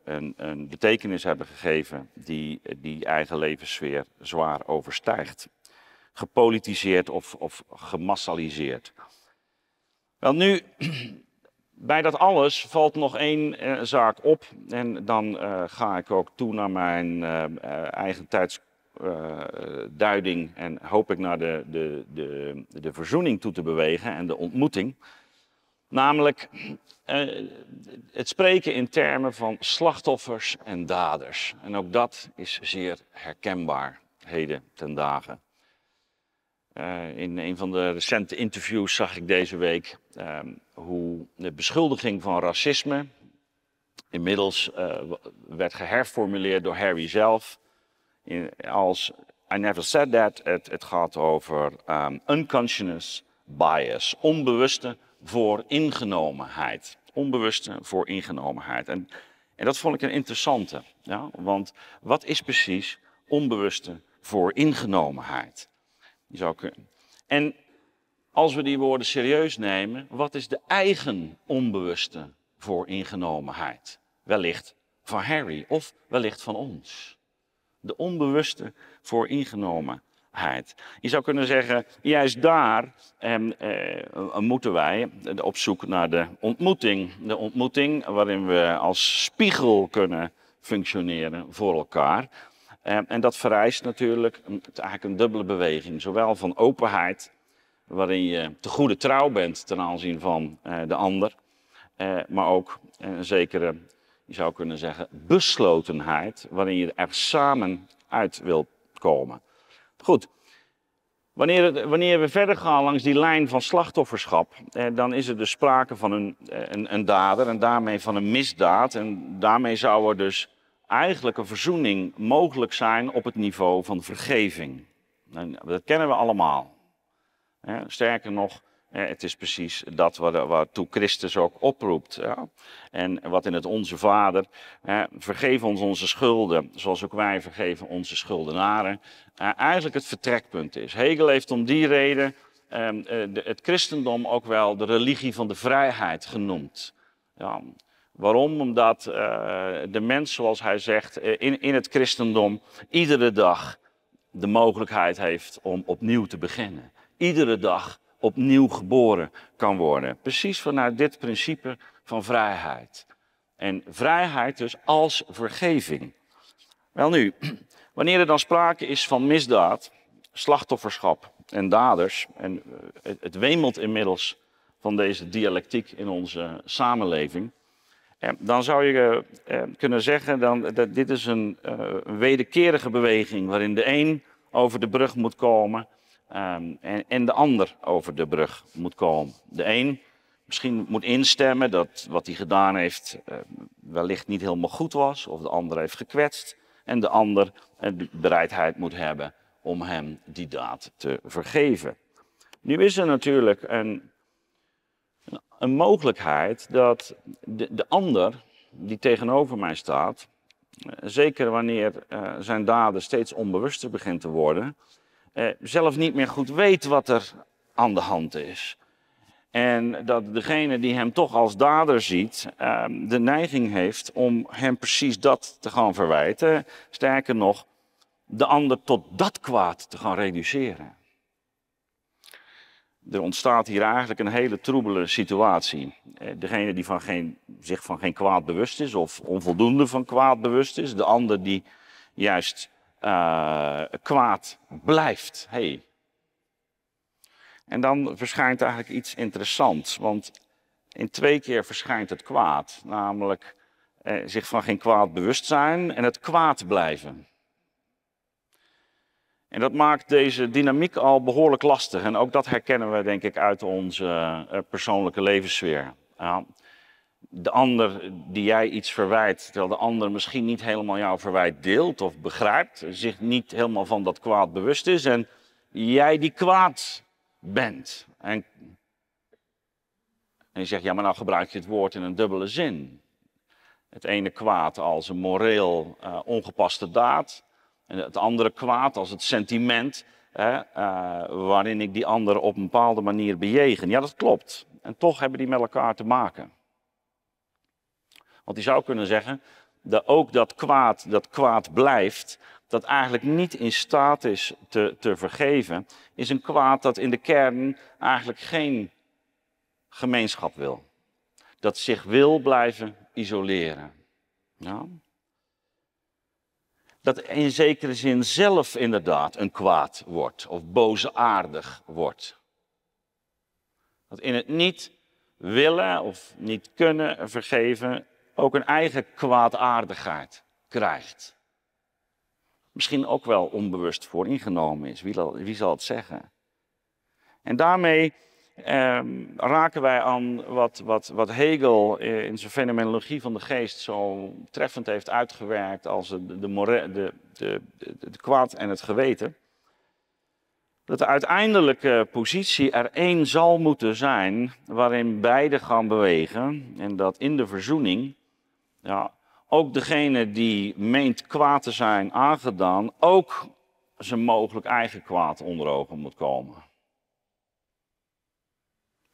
een, een, betekenis hebben gegeven die die eigen levenssfeer zwaar overstijgt. Gepolitiseerd of, of gemassaliseerd. Wel nu, (clears throat) bij dat alles valt nog één zaak op. En dan ga ik ook toe naar mijn eigen tijds eh, duiding en hoop ik naar de, de, de, de verzoening toe te bewegen en de ontmoeting. Namelijk eh, het spreken in termen van slachtoffers en daders. En ook dat is zeer herkenbaar heden ten dagen. Eh, in een van de recente interviews zag ik deze week ehm, hoe de beschuldiging van racisme inmiddels werd geherformuleerd door Harry zelf als I never said that, het, gaat over ehm, unconscious bias, onbewuste vooringenomenheid. Onbewuste vooringenomenheid. En, en dat vond ik een interessante, ja? want wat is precies onbewuste vooringenomenheid? Je zou kunnen. En als we die woorden serieus nemen, wat is de eigen onbewuste vooringenomenheid? Wellicht van Harry of wellicht van ons. De onbewuste vooringenomenheid. Je zou kunnen zeggen, juist daar ehm, eh, moeten wij op zoek naar de ontmoeting. De ontmoeting waarin we als spiegel kunnen functioneren voor elkaar. Ehm, en dat vereist natuurlijk eigenlijk een dubbele beweging. Zowel van openheid, waarin je te goede trouw bent ten aanzien van eh, de ander. Eh, maar ook een zekere je zou kunnen zeggen, beslotenheid, waarin je er samen uit wil komen. Goed, wanneer, wanneer, we verder gaan langs die lijn van slachtofferschap, eh, dan is er dus sprake van een, eh, een, een, dader en daarmee van een misdaad. En daarmee zou er dus eigenlijk een verzoening mogelijk zijn op het niveau van vergeving. Nou, dat kennen we allemaal. sterker nog, het is precies dat waartoe Christus ook oproept. En wat in het Onze Vader, vergeef ons onze schulden, zoals ook wij vergeven onze schuldenaren, eh, eigenlijk het vertrekpunt is. Hegel heeft om die reden ehm, eh, het christendom ook wel de religie van de vrijheid genoemd. Waarom? Omdat eh, de mens, zoals hij zegt, in, in het christendom iedere dag de mogelijkheid heeft om opnieuw te beginnen. Iedere dag opnieuw geboren kan worden. Precies vanuit dit principe van vrijheid. En vrijheid dus als vergeving. Wel nu, (clears throat) wanneer er dan sprake is van misdaad, slachtofferschap en daders, en eh, het wemelt inmiddels van deze dialectiek in onze samenleving, eh, dan zou je eh, kunnen zeggen dat dit is een wederkerige beweging waarin de een over de brug moet komen Ehm, en, en de ander over de brug moet komen. De een misschien moet instemmen dat wat hij gedaan heeft eh, wellicht niet helemaal goed was, of de ander heeft gekwetst, en de ander eh, de bereidheid moet hebben om hem die daad te vergeven. Nu is er natuurlijk een, een mogelijkheid dat de, de ander die tegenover mij staat, eh, zeker wanneer zijn daden steeds onbewuster begint te worden, eh, zelf niet meer goed weet wat er aan de hand is. En dat degene die hem toch als dader ziet, ehm, de neiging heeft om hem precies dat te gaan verwijten. Sterker nog, de ander tot dat kwaad te gaan reduceren. Er ontstaat hier eigenlijk een hele troebele situatie. Eh, degene die van geen, zich van geen kwaad bewust is of onvoldoende van kwaad bewust is. De ander die juist eh, kwaad blijft. Hey. En dan verschijnt eigenlijk iets interessants, want in twee keer verschijnt het kwaad, namelijk eh, zich van geen kwaad bewust zijn en het kwaad blijven. En dat maakt deze dynamiek al behoorlijk lastig. En ook dat herkennen we, denk ik, uit onze eh, persoonlijke levenssfeer. Ja. Nou, de ander die jij iets verwijt, terwijl de ander misschien niet helemaal jouw verwijt deelt of begrijpt, zich niet helemaal van dat kwaad bewust is en jij die kwaad bent. En, je zegt, ja, maar nou gebruik je het woord in een dubbele zin. Het ene kwaad als een moreel eh, ongepaste daad, en het andere kwaad als het sentiment hè, eh, waarin ik die ander op een bepaalde manier bejegen. Ja, dat klopt. En toch hebben die met elkaar te maken. Want die zou kunnen zeggen dat ook dat kwaad, dat kwaad blijft, dat eigenlijk niet in staat is te, te vergeven, is een kwaad dat in de kern eigenlijk geen gemeenschap wil. Dat zich wil blijven isoleren. Dat in zekere zin zelf inderdaad een kwaad wordt of boosaardig wordt. Dat in het niet willen of niet kunnen vergeven ook een eigen kwaadaardigheid krijgt. Misschien ook wel onbewust voor ingenomen is, wie, wie zal het zeggen? En daarmee ehm, raken wij aan wat, wat, wat Hegel eh, in zijn fenomenologie van de geest zo treffend heeft uitgewerkt als de, de, de, de kwaad en het geweten. Dat de uiteindelijke positie er één zal moeten zijn waarin beide gaan bewegen en dat in de verzoening ja, ook degene die meent kwaad te zijn aangedaan, ook zijn mogelijk eigen kwaad onder ogen moet komen.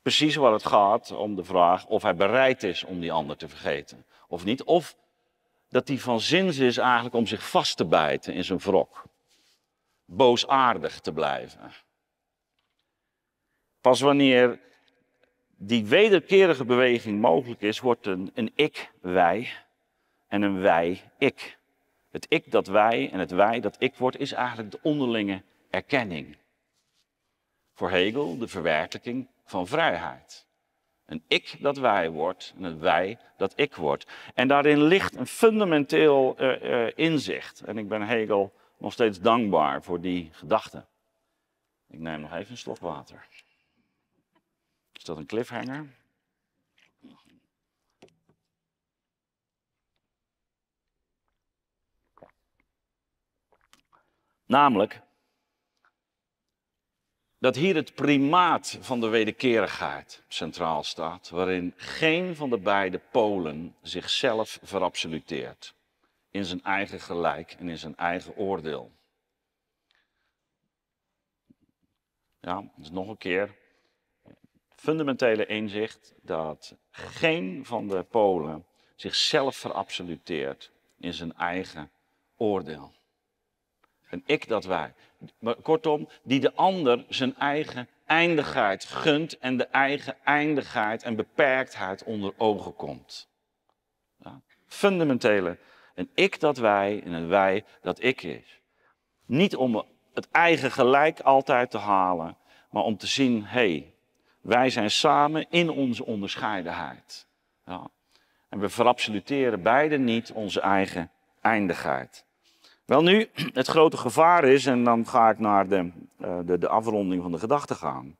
Precies waar het gaat om de vraag of hij bereid is om die ander te vergeten of niet. Of dat hij van zins is eigenlijk om zich vast te bijten in zijn wrok. Boosaardig te blijven. Pas wanneer die wederkerige beweging mogelijk is, wordt een, een ik-wij en een wij-ik. Het ik dat wij en het wij dat ik wordt, is eigenlijk de onderlinge erkenning. Voor Hegel de verwerkelijking van vrijheid. Een ik dat wij wordt en een wij dat ik wordt. En daarin ligt een fundamenteel eh, eh, inzicht. En ik ben Hegel nog steeds dankbaar voor die gedachte. Ik neem nog even een slok water. Is dat een cliffhanger? Namelijk dat hier het primaat van de wederkerigheid centraal staat, waarin geen van de beide polen zichzelf verabsoluteert in zijn eigen gelijk en in zijn eigen oordeel. Ja, dus nog een keer fundamentele inzicht dat geen van de polen zichzelf verabsoluteert in zijn eigen oordeel. Een ik dat wij. Kortom, die de ander zijn eigen eindigheid gunt en de eigen eindigheid en beperktheid onder ogen komt. Ja, fundamentele. Een ik dat wij en een wij dat ik is. Niet om het eigen gelijk altijd te halen, maar om te zien, hé, hey, wij zijn samen in onze onderscheidenheid. Ja. En we verabsoluteren beide niet onze eigen eindigheid. Wel nu, het grote gevaar is, en dan ga ik naar de, eh, de, de afronding van de gedachte gaan.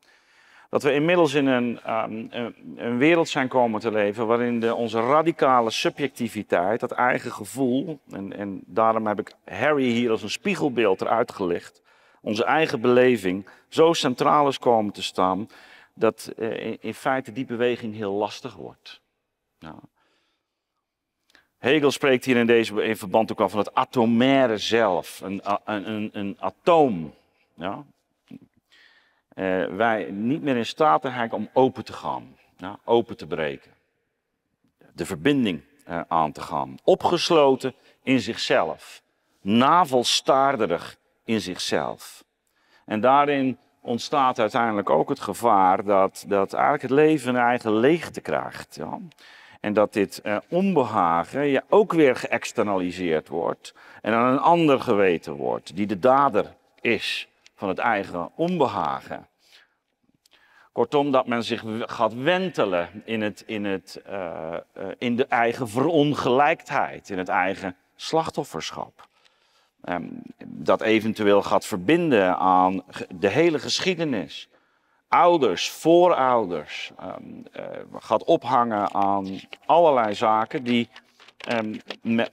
Dat we inmiddels in ehm, een, een wereld zijn komen te leven waarin de, onze radicale subjectiviteit, dat eigen gevoel, en, en daarom heb ik Harry hier als een spiegelbeeld eruit gelegd, onze eigen beleving, zo centraal is komen te staan dat eh, in feite die beweging heel lastig wordt. Nou. Hegel spreekt hier in deze in verband ook al van het atomaire zelf, een, een, een, atoom. Ja? Uh, wij niet meer in staat zijn om open te gaan, ja? open te breken. De verbinding eh, aan te gaan. Opgesloten in zichzelf. Navelstaarderig in zichzelf. En daarin ontstaat uiteindelijk ook het gevaar dat, dat eigenlijk het leven een eigen leegte krijgt. Ja? En dat dit eh, onbehagen je ook weer geëxternaliseerd wordt en aan een ander geweten wordt, die de dader is van het eigen onbehagen. Kortom, dat men zich gaat wentelen in, het, in, het, eh, eh, in de eigen verongelijkheid, in het eigen slachtofferschap. Ehm, dat eventueel gaat verbinden aan de hele geschiedenis. Ouders, voorouders, ehm, eh, gaat ophangen aan allerlei zaken die um, ehm,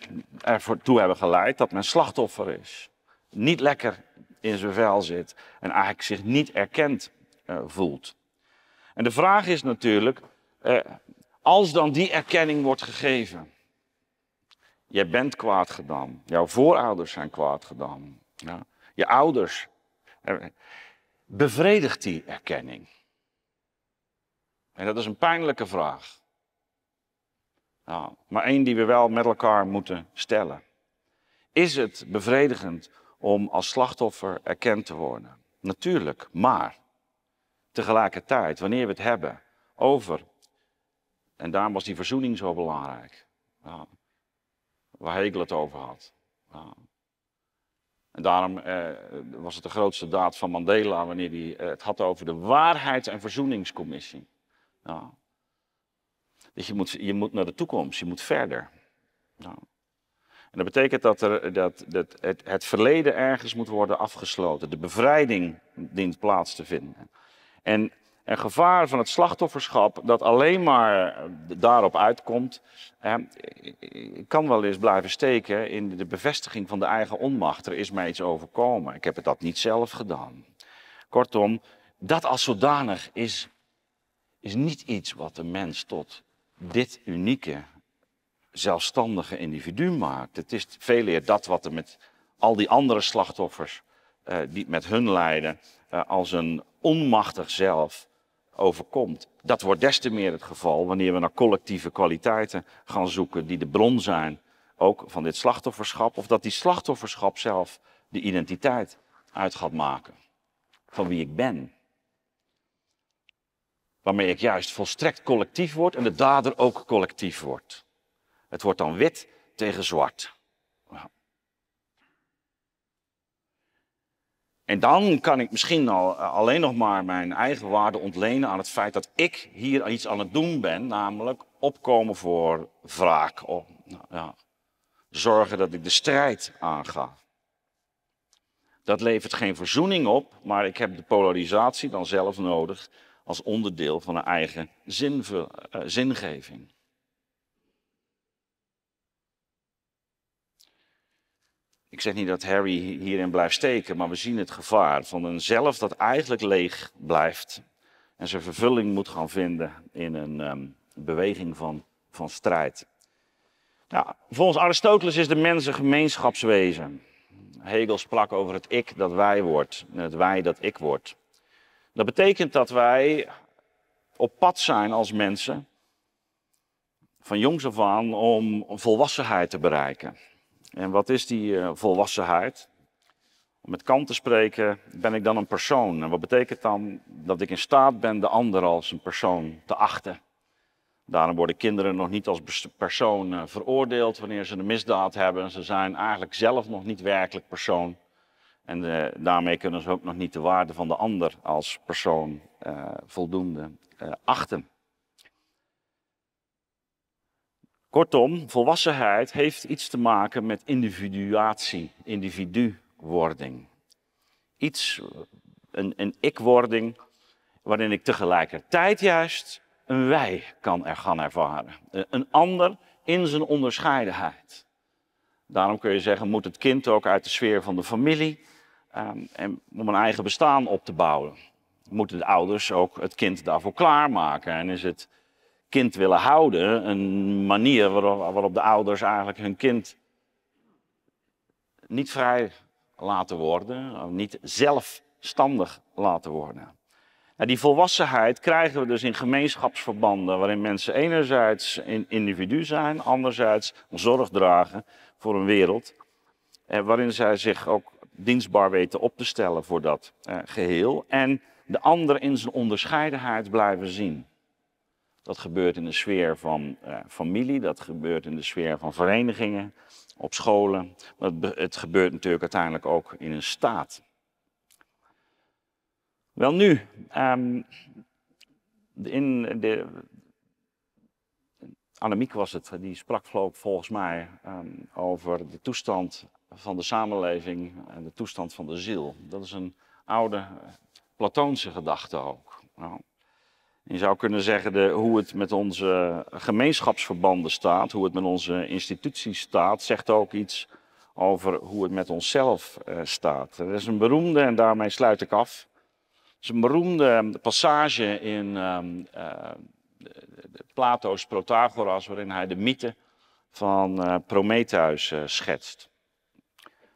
ertoe hebben geleid dat men slachtoffer is. Niet lekker in zijn vel zit en eigenlijk zich niet erkend eh, voelt. En de vraag is natuurlijk, eh, als dan die erkenning wordt gegeven, Jij bent kwaad gedaan. Jouw voorouders zijn kwaad gedaan. Ja? Je ouders. Eh, bevredigt die erkenning? En dat is een pijnlijke vraag. maar één die we wel met elkaar moeten stellen. Is het bevredigend om als slachtoffer erkend te worden? Natuurlijk, maar tegelijkertijd, wanneer we het hebben over, en daarom was die verzoening zo belangrijk. ja, waar Hegel het over had. En daarom eh, was het de grootste daad van Mandela wanneer hij eh, het had over de waarheids- en Verzoeningscommissie. Ja. Dus je moet, je moet naar de toekomst, je moet verder. En dat betekent dat, er, dat, dat het, het, verleden ergens moet worden afgesloten. De bevrijding dient plaats te vinden. En en gevaar van het slachtofferschap dat alleen maar eh, daarop uitkomt, eh, kan wel eens blijven steken in de bevestiging van de eigen onmacht. Er is mij iets overkomen. Ik heb het dat niet zelf gedaan. Kortom, dat als zodanig is, is niet iets wat de mens tot dit unieke, zelfstandige individu maakt. Het is veel eer dat wat er met al die andere slachtoffers, eh, die met hun lijden, eh, als een onmachtig zelf overkomt. Dat wordt des te meer het geval wanneer we naar collectieve kwaliteiten gaan zoeken die de bron zijn, ook van dit slachtofferschap, of dat die slachtofferschap zelf de identiteit uit gaat maken van wie ik ben. Waarmee ik juist volstrekt collectief word en de dader ook collectief wordt. Het wordt dan wit tegen zwart. En dan kan ik misschien al, eh, alleen nog maar mijn eigen waarde ontlenen aan het feit dat ik hier iets aan het doen ben, namelijk opkomen voor wraak. of nou, ja, zorgen dat ik de strijd aanga. Dat levert geen verzoening op, maar ik heb de polarisatie dan zelf nodig als onderdeel van een eigen eh, zingeving. Ik zeg niet dat Harry hierin blijft steken, maar we zien het gevaar van een zelf dat eigenlijk leeg blijft en zijn vervulling moet gaan vinden in een ehm, beweging van, van strijd. Nou, volgens Aristoteles is de mens een gemeenschapswezen. Hegel sprak over het ik dat wij wordt en het wij dat ik wordt. Dat betekent dat wij op pad zijn als mensen van jongs af aan om volwassenheid te bereiken. En wat is die eh, volwassenheid? Om met Kant te spreken, ben ik dan een persoon? En wat betekent dan dat ik in staat ben de ander als een persoon te achten? Daarom worden kinderen nog niet als persoon eh, veroordeeld wanneer ze een misdaad hebben. Ze zijn eigenlijk zelf nog niet werkelijk persoon. En eh, daarmee kunnen ze ook nog niet de waarde van de ander als persoon uh, voldoende uh, achten. Kortom, volwassenheid heeft iets te maken met individuatie, individuwording. Iets, een, een ik-wording, waarin ik tegelijkertijd juist een wij kan er gaan ervaren. Een ander in zijn onderscheidenheid. Daarom kun je zeggen, moet het kind ook uit de sfeer van de familie, um, en om een eigen bestaan op te bouwen. Moeten de ouders ook het kind daarvoor klaarmaken? En is het kind willen houden, een manier waarop, waarop de ouders eigenlijk hun kind niet vrij laten worden, niet zelfstandig laten worden. En nou, die volwassenheid krijgen we dus in gemeenschapsverbanden, waarin mensen enerzijds een individu zijn, anderzijds zorg dragen voor een wereld, eh, waarin zij zich ook dienstbaar weten op te stellen voor dat eh, geheel en de ander in zijn onderscheidenheid blijven zien. Dat gebeurt in de sfeer van eh, familie, dat gebeurt in de sfeer van verenigingen, op scholen. Maar het, gebeurt natuurlijk uiteindelijk ook in een staat. Wel nu, um, in de, was het, die sprak volgens mij ehm, over de toestand van de samenleving en de toestand van de ziel. Dat is een oude eh, Platoonse gedachte ook. Nou, je zou kunnen zeggen de, hoe het met onze gemeenschapsverbanden staat, hoe het met onze instituties staat, zegt ook iets over hoe het met onszelf eh, staat. Er is een beroemde, en daarmee sluit ik af, er is een beroemde passage in um, Plato's Protagoras, waarin hij de mythe van eh, Prometheus schetst.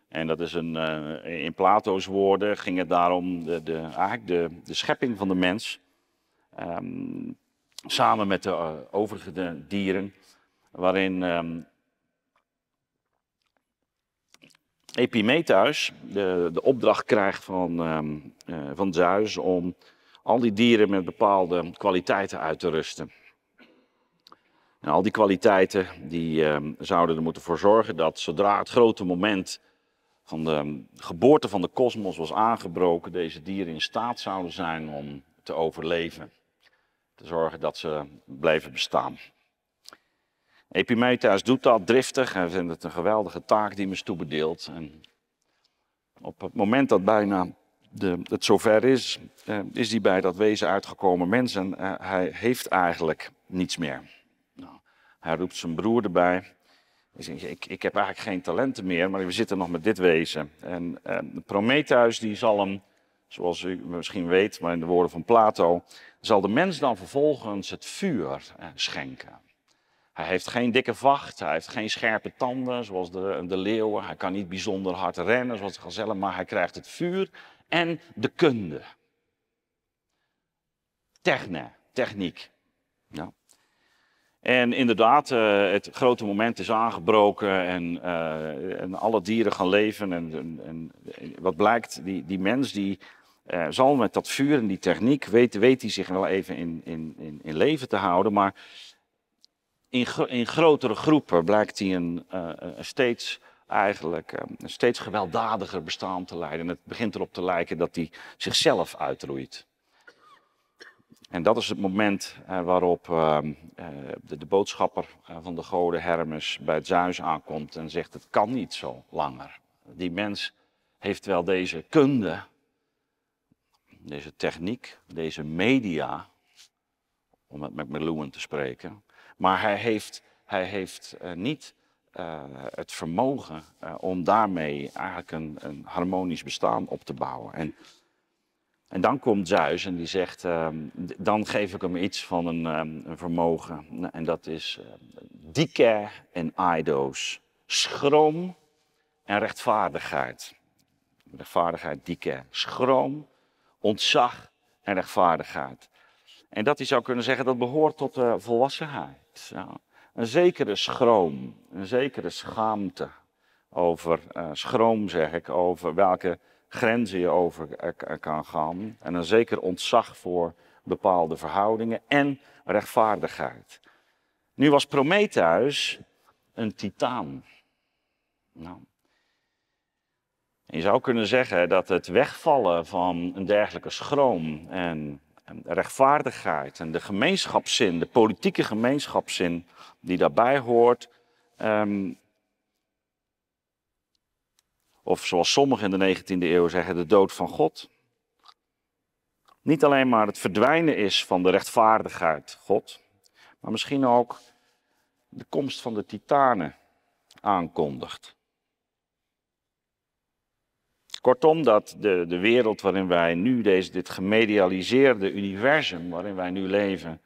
En dat is een, in Plato's woorden ging het daarom de, de, eigenlijk de, de schepping van de mens Ehm, samen met de eh, overige dieren, waarin um, Epimetheus de, de, opdracht krijgt van, um, van Zeus om al die dieren met bepaalde kwaliteiten uit te rusten. En al die kwaliteiten die zouden er moeten voor zorgen dat zodra het grote moment van de geboorte van de kosmos was aangebroken, deze dieren in staat zouden zijn om te overleven te zorgen dat ze blijven bestaan. Epimetheus doet dat driftig en vindt het een geweldige taak die me is toebedeeld. En op het moment dat bijna de, het zover is, eh, is hij bij dat wezen uitgekomen mens en eh, hij heeft eigenlijk niets meer. Nou, hij roept zijn broer erbij. Hij zegt, ik, ik heb eigenlijk geen talenten meer, maar we zitten nog met dit wezen. En eh, Prometheus die zal hem Zoals u misschien weet, maar in de woorden van Plato, zal de mens dan vervolgens het vuur eh, schenken. Hij heeft geen dikke vacht, hij heeft geen scherpe tanden zoals de, de leeuwen, hij kan niet bijzonder hard rennen zoals de gazellen, maar hij krijgt het vuur en de kunde. Techne, techniek. En inderdaad, eh, het grote moment is aangebroken en, eh, en alle dieren gaan leven. En, en, en, wat blijkt, die, die mens die eh, zal met dat vuur en die techniek, weet, weet hij zich wel even in, in, in, in leven te houden. Maar in, in grotere groepen blijkt hij een, eh, eh, steeds, eigenlijk, een steeds gewelddadiger bestaan te leiden. En het begint erop te lijken dat hij zichzelf uitroeit. En dat is het moment waarop ehm, de, de, boodschapper van de goden Hermes bij Zeus aankomt en zegt: Het kan niet zo langer. Die mens heeft wel deze kunde, deze techniek, deze media, om het met McLuhan te spreken. Maar hij heeft, hij heeft eh, niet eh, het vermogen eh, om daarmee eigenlijk een, een, harmonisch bestaan op te bouwen. En, en dan komt Zeus en die zegt, ehm, dan geef ik hem iets van een, ehm, vermogen. Nou, en dat is dike en aidos, schroom en rechtvaardigheid. Rechtvaardigheid, dike, schroom ontzag en rechtvaardigheid. En dat je zou kunnen zeggen, dat behoort tot de volwassenheid. Een zekere schroom, een zekere schaamte over, eh, schroom zeg ik, over welke grenzen je over eh, eh, kan gaan. En een zeker ontzag voor bepaalde verhoudingen en rechtvaardigheid. Nu was Prometheus een titaan. Nou, je zou kunnen zeggen dat het wegvallen van een dergelijke schroom en rechtvaardigheid en de gemeenschapszin, de politieke gemeenschapszin die daarbij hoort, ehm, of zoals sommigen in de 19e eeuw zeggen, de dood van God, niet alleen maar het verdwijnen is van de rechtvaardigheid God, maar misschien ook de komst van de titanen aankondigt. Kortom, dat de, de wereld waarin wij nu, deze, dit gemedialiseerde universum waarin wij nu leven,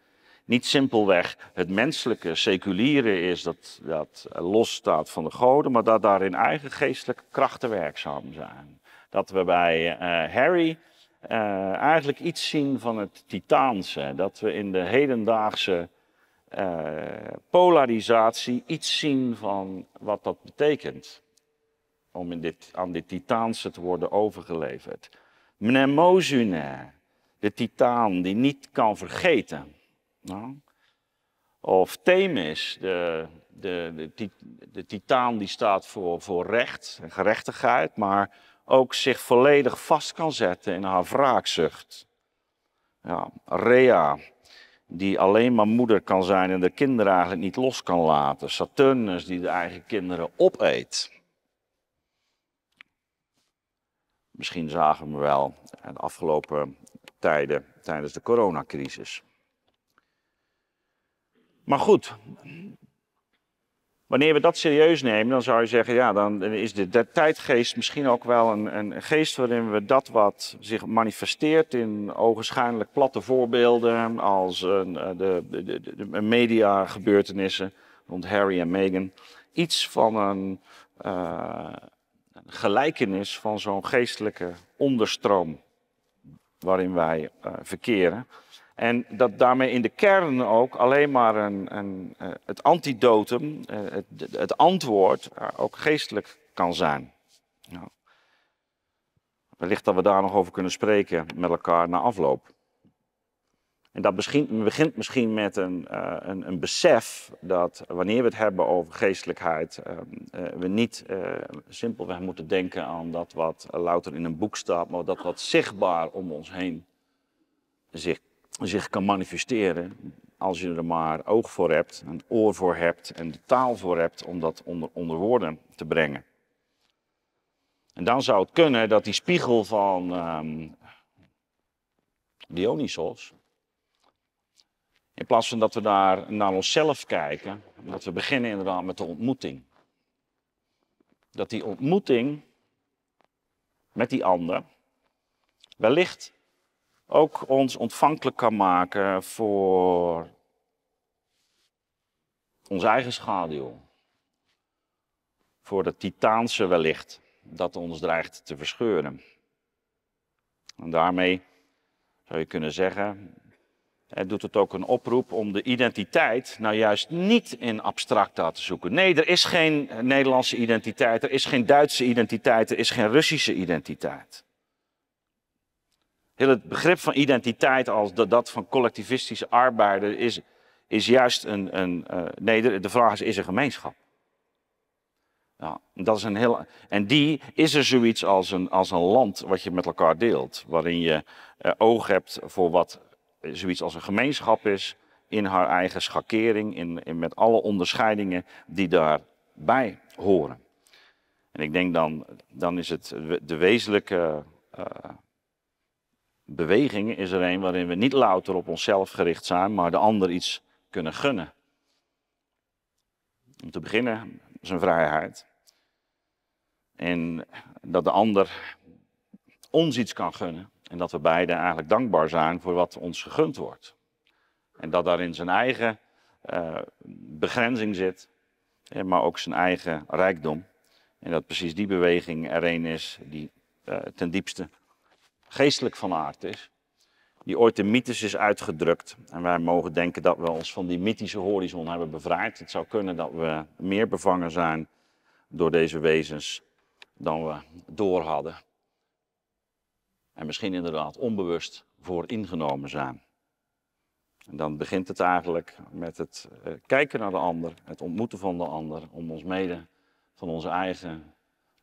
niet simpelweg het menselijke, seculiere is dat, dat losstaat van de goden, maar dat daarin eigen geestelijke krachten werkzaam zijn. Dat we bij eh, Harry eh, eigenlijk iets zien van het Titaanse. Dat we in de hedendaagse eh, polarisatie iets zien van wat dat betekent om in dit, aan dit Titaanse te worden overgeleverd. Mnemosune, de Titaan die niet kan vergeten. Nou. Of Themis, de, de, de, Titaan die staat voor, voor recht en gerechtigheid, maar ook zich volledig vast kan zetten in haar wraakzucht. Ja, Rea, die alleen maar moeder kan zijn en de kinderen eigenlijk niet los kan laten. Saturnus, die de eigen kinderen opeet. Misschien zagen we wel de afgelopen tijden tijdens de coronacrisis. Maar goed, wanneer we dat serieus nemen, dan zou je zeggen, ja, dan is de, tijdgeest misschien ook wel een, een, geest waarin we dat wat zich manifesteert in ogenschijnlijk platte voorbeelden als een, eh, de, de, de mediagebeurtenissen rond Harry en Meghan, iets van een, eh, gelijkenis van zo'n geestelijke onderstroom waarin wij eh, verkeren. En dat daarmee in de kern ook alleen maar een, een, eh, het antidotum, eh, het, het antwoord, ook geestelijk kan zijn. Nou, wellicht dat we daar nog over kunnen spreken met elkaar na afloop. En dat begint, misschien met een, eh, een, een, besef dat wanneer we het hebben over geestelijkheid, ehm, eh, we niet eh, simpelweg moeten denken aan dat wat louter in een boek staat, maar dat wat zichtbaar om ons heen zich, zich kan manifesteren. Als je er maar oog voor hebt, een oor voor hebt en de taal voor hebt om dat onder, onder woorden te brengen. En dan zou het kunnen dat die spiegel van ehm, Dionysos, in plaats van dat we daar naar onszelf kijken, dat we beginnen inderdaad met de ontmoeting. Dat die ontmoeting met die ander wellicht ook ons ontvankelijk kan maken voor onze eigen schaduw. Voor het titaanse wellicht dat ons dreigt te verscheuren. En daarmee zou je kunnen zeggen hij doet het ook een oproep om de identiteit nou juist niet in abstracta te zoeken. Nee, er is geen Nederlandse identiteit, er is geen Duitse identiteit, er is geen Russische identiteit. Heel het begrip van identiteit als dat van collectivistische arbeider is, is juist een. een eh, nee, de vraag is: is er gemeenschap? dat is een heel, en die is er zoiets als een, als een land wat je met elkaar deelt, waarin je eh, oog hebt voor wat zoiets als een gemeenschap is in haar eigen schakering, in, in met alle onderscheidingen die daarbij horen. En ik denk dan, dan is het de wezenlijke eh, beweging is er een waarin we niet louter op onszelf gericht zijn, maar de ander iets kunnen gunnen. Om te beginnen zijn vrijheid. En dat de ander ons iets kan gunnen. En dat we beiden eigenlijk dankbaar zijn voor wat ons gegund wordt. En dat daarin zijn eigen eh, begrenzing zit, eh, maar ook zijn eigen rijkdom. En dat precies die beweging er een is die eh, ten diepste geestelijk van aard is. Die ooit de mythes is uitgedrukt. En wij mogen denken dat we ons van die mythische horizon hebben bevrijd. Het zou kunnen dat we meer bevangen zijn door deze wezens dan we door hadden en misschien inderdaad onbewust voor ingenomen zijn. En dan begint het eigenlijk met het eh, kijken naar de ander, het ontmoeten van de ander, om ons mede van onze eigen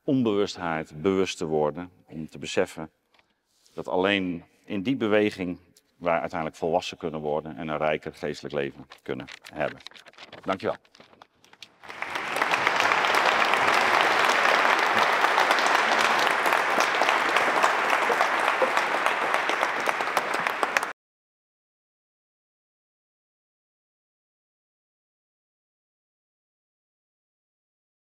onbewustheid bewust te worden, om te beseffen dat alleen in die beweging wij uiteindelijk volwassen kunnen worden en een rijker geestelijk leven kunnen hebben. Dankjewel.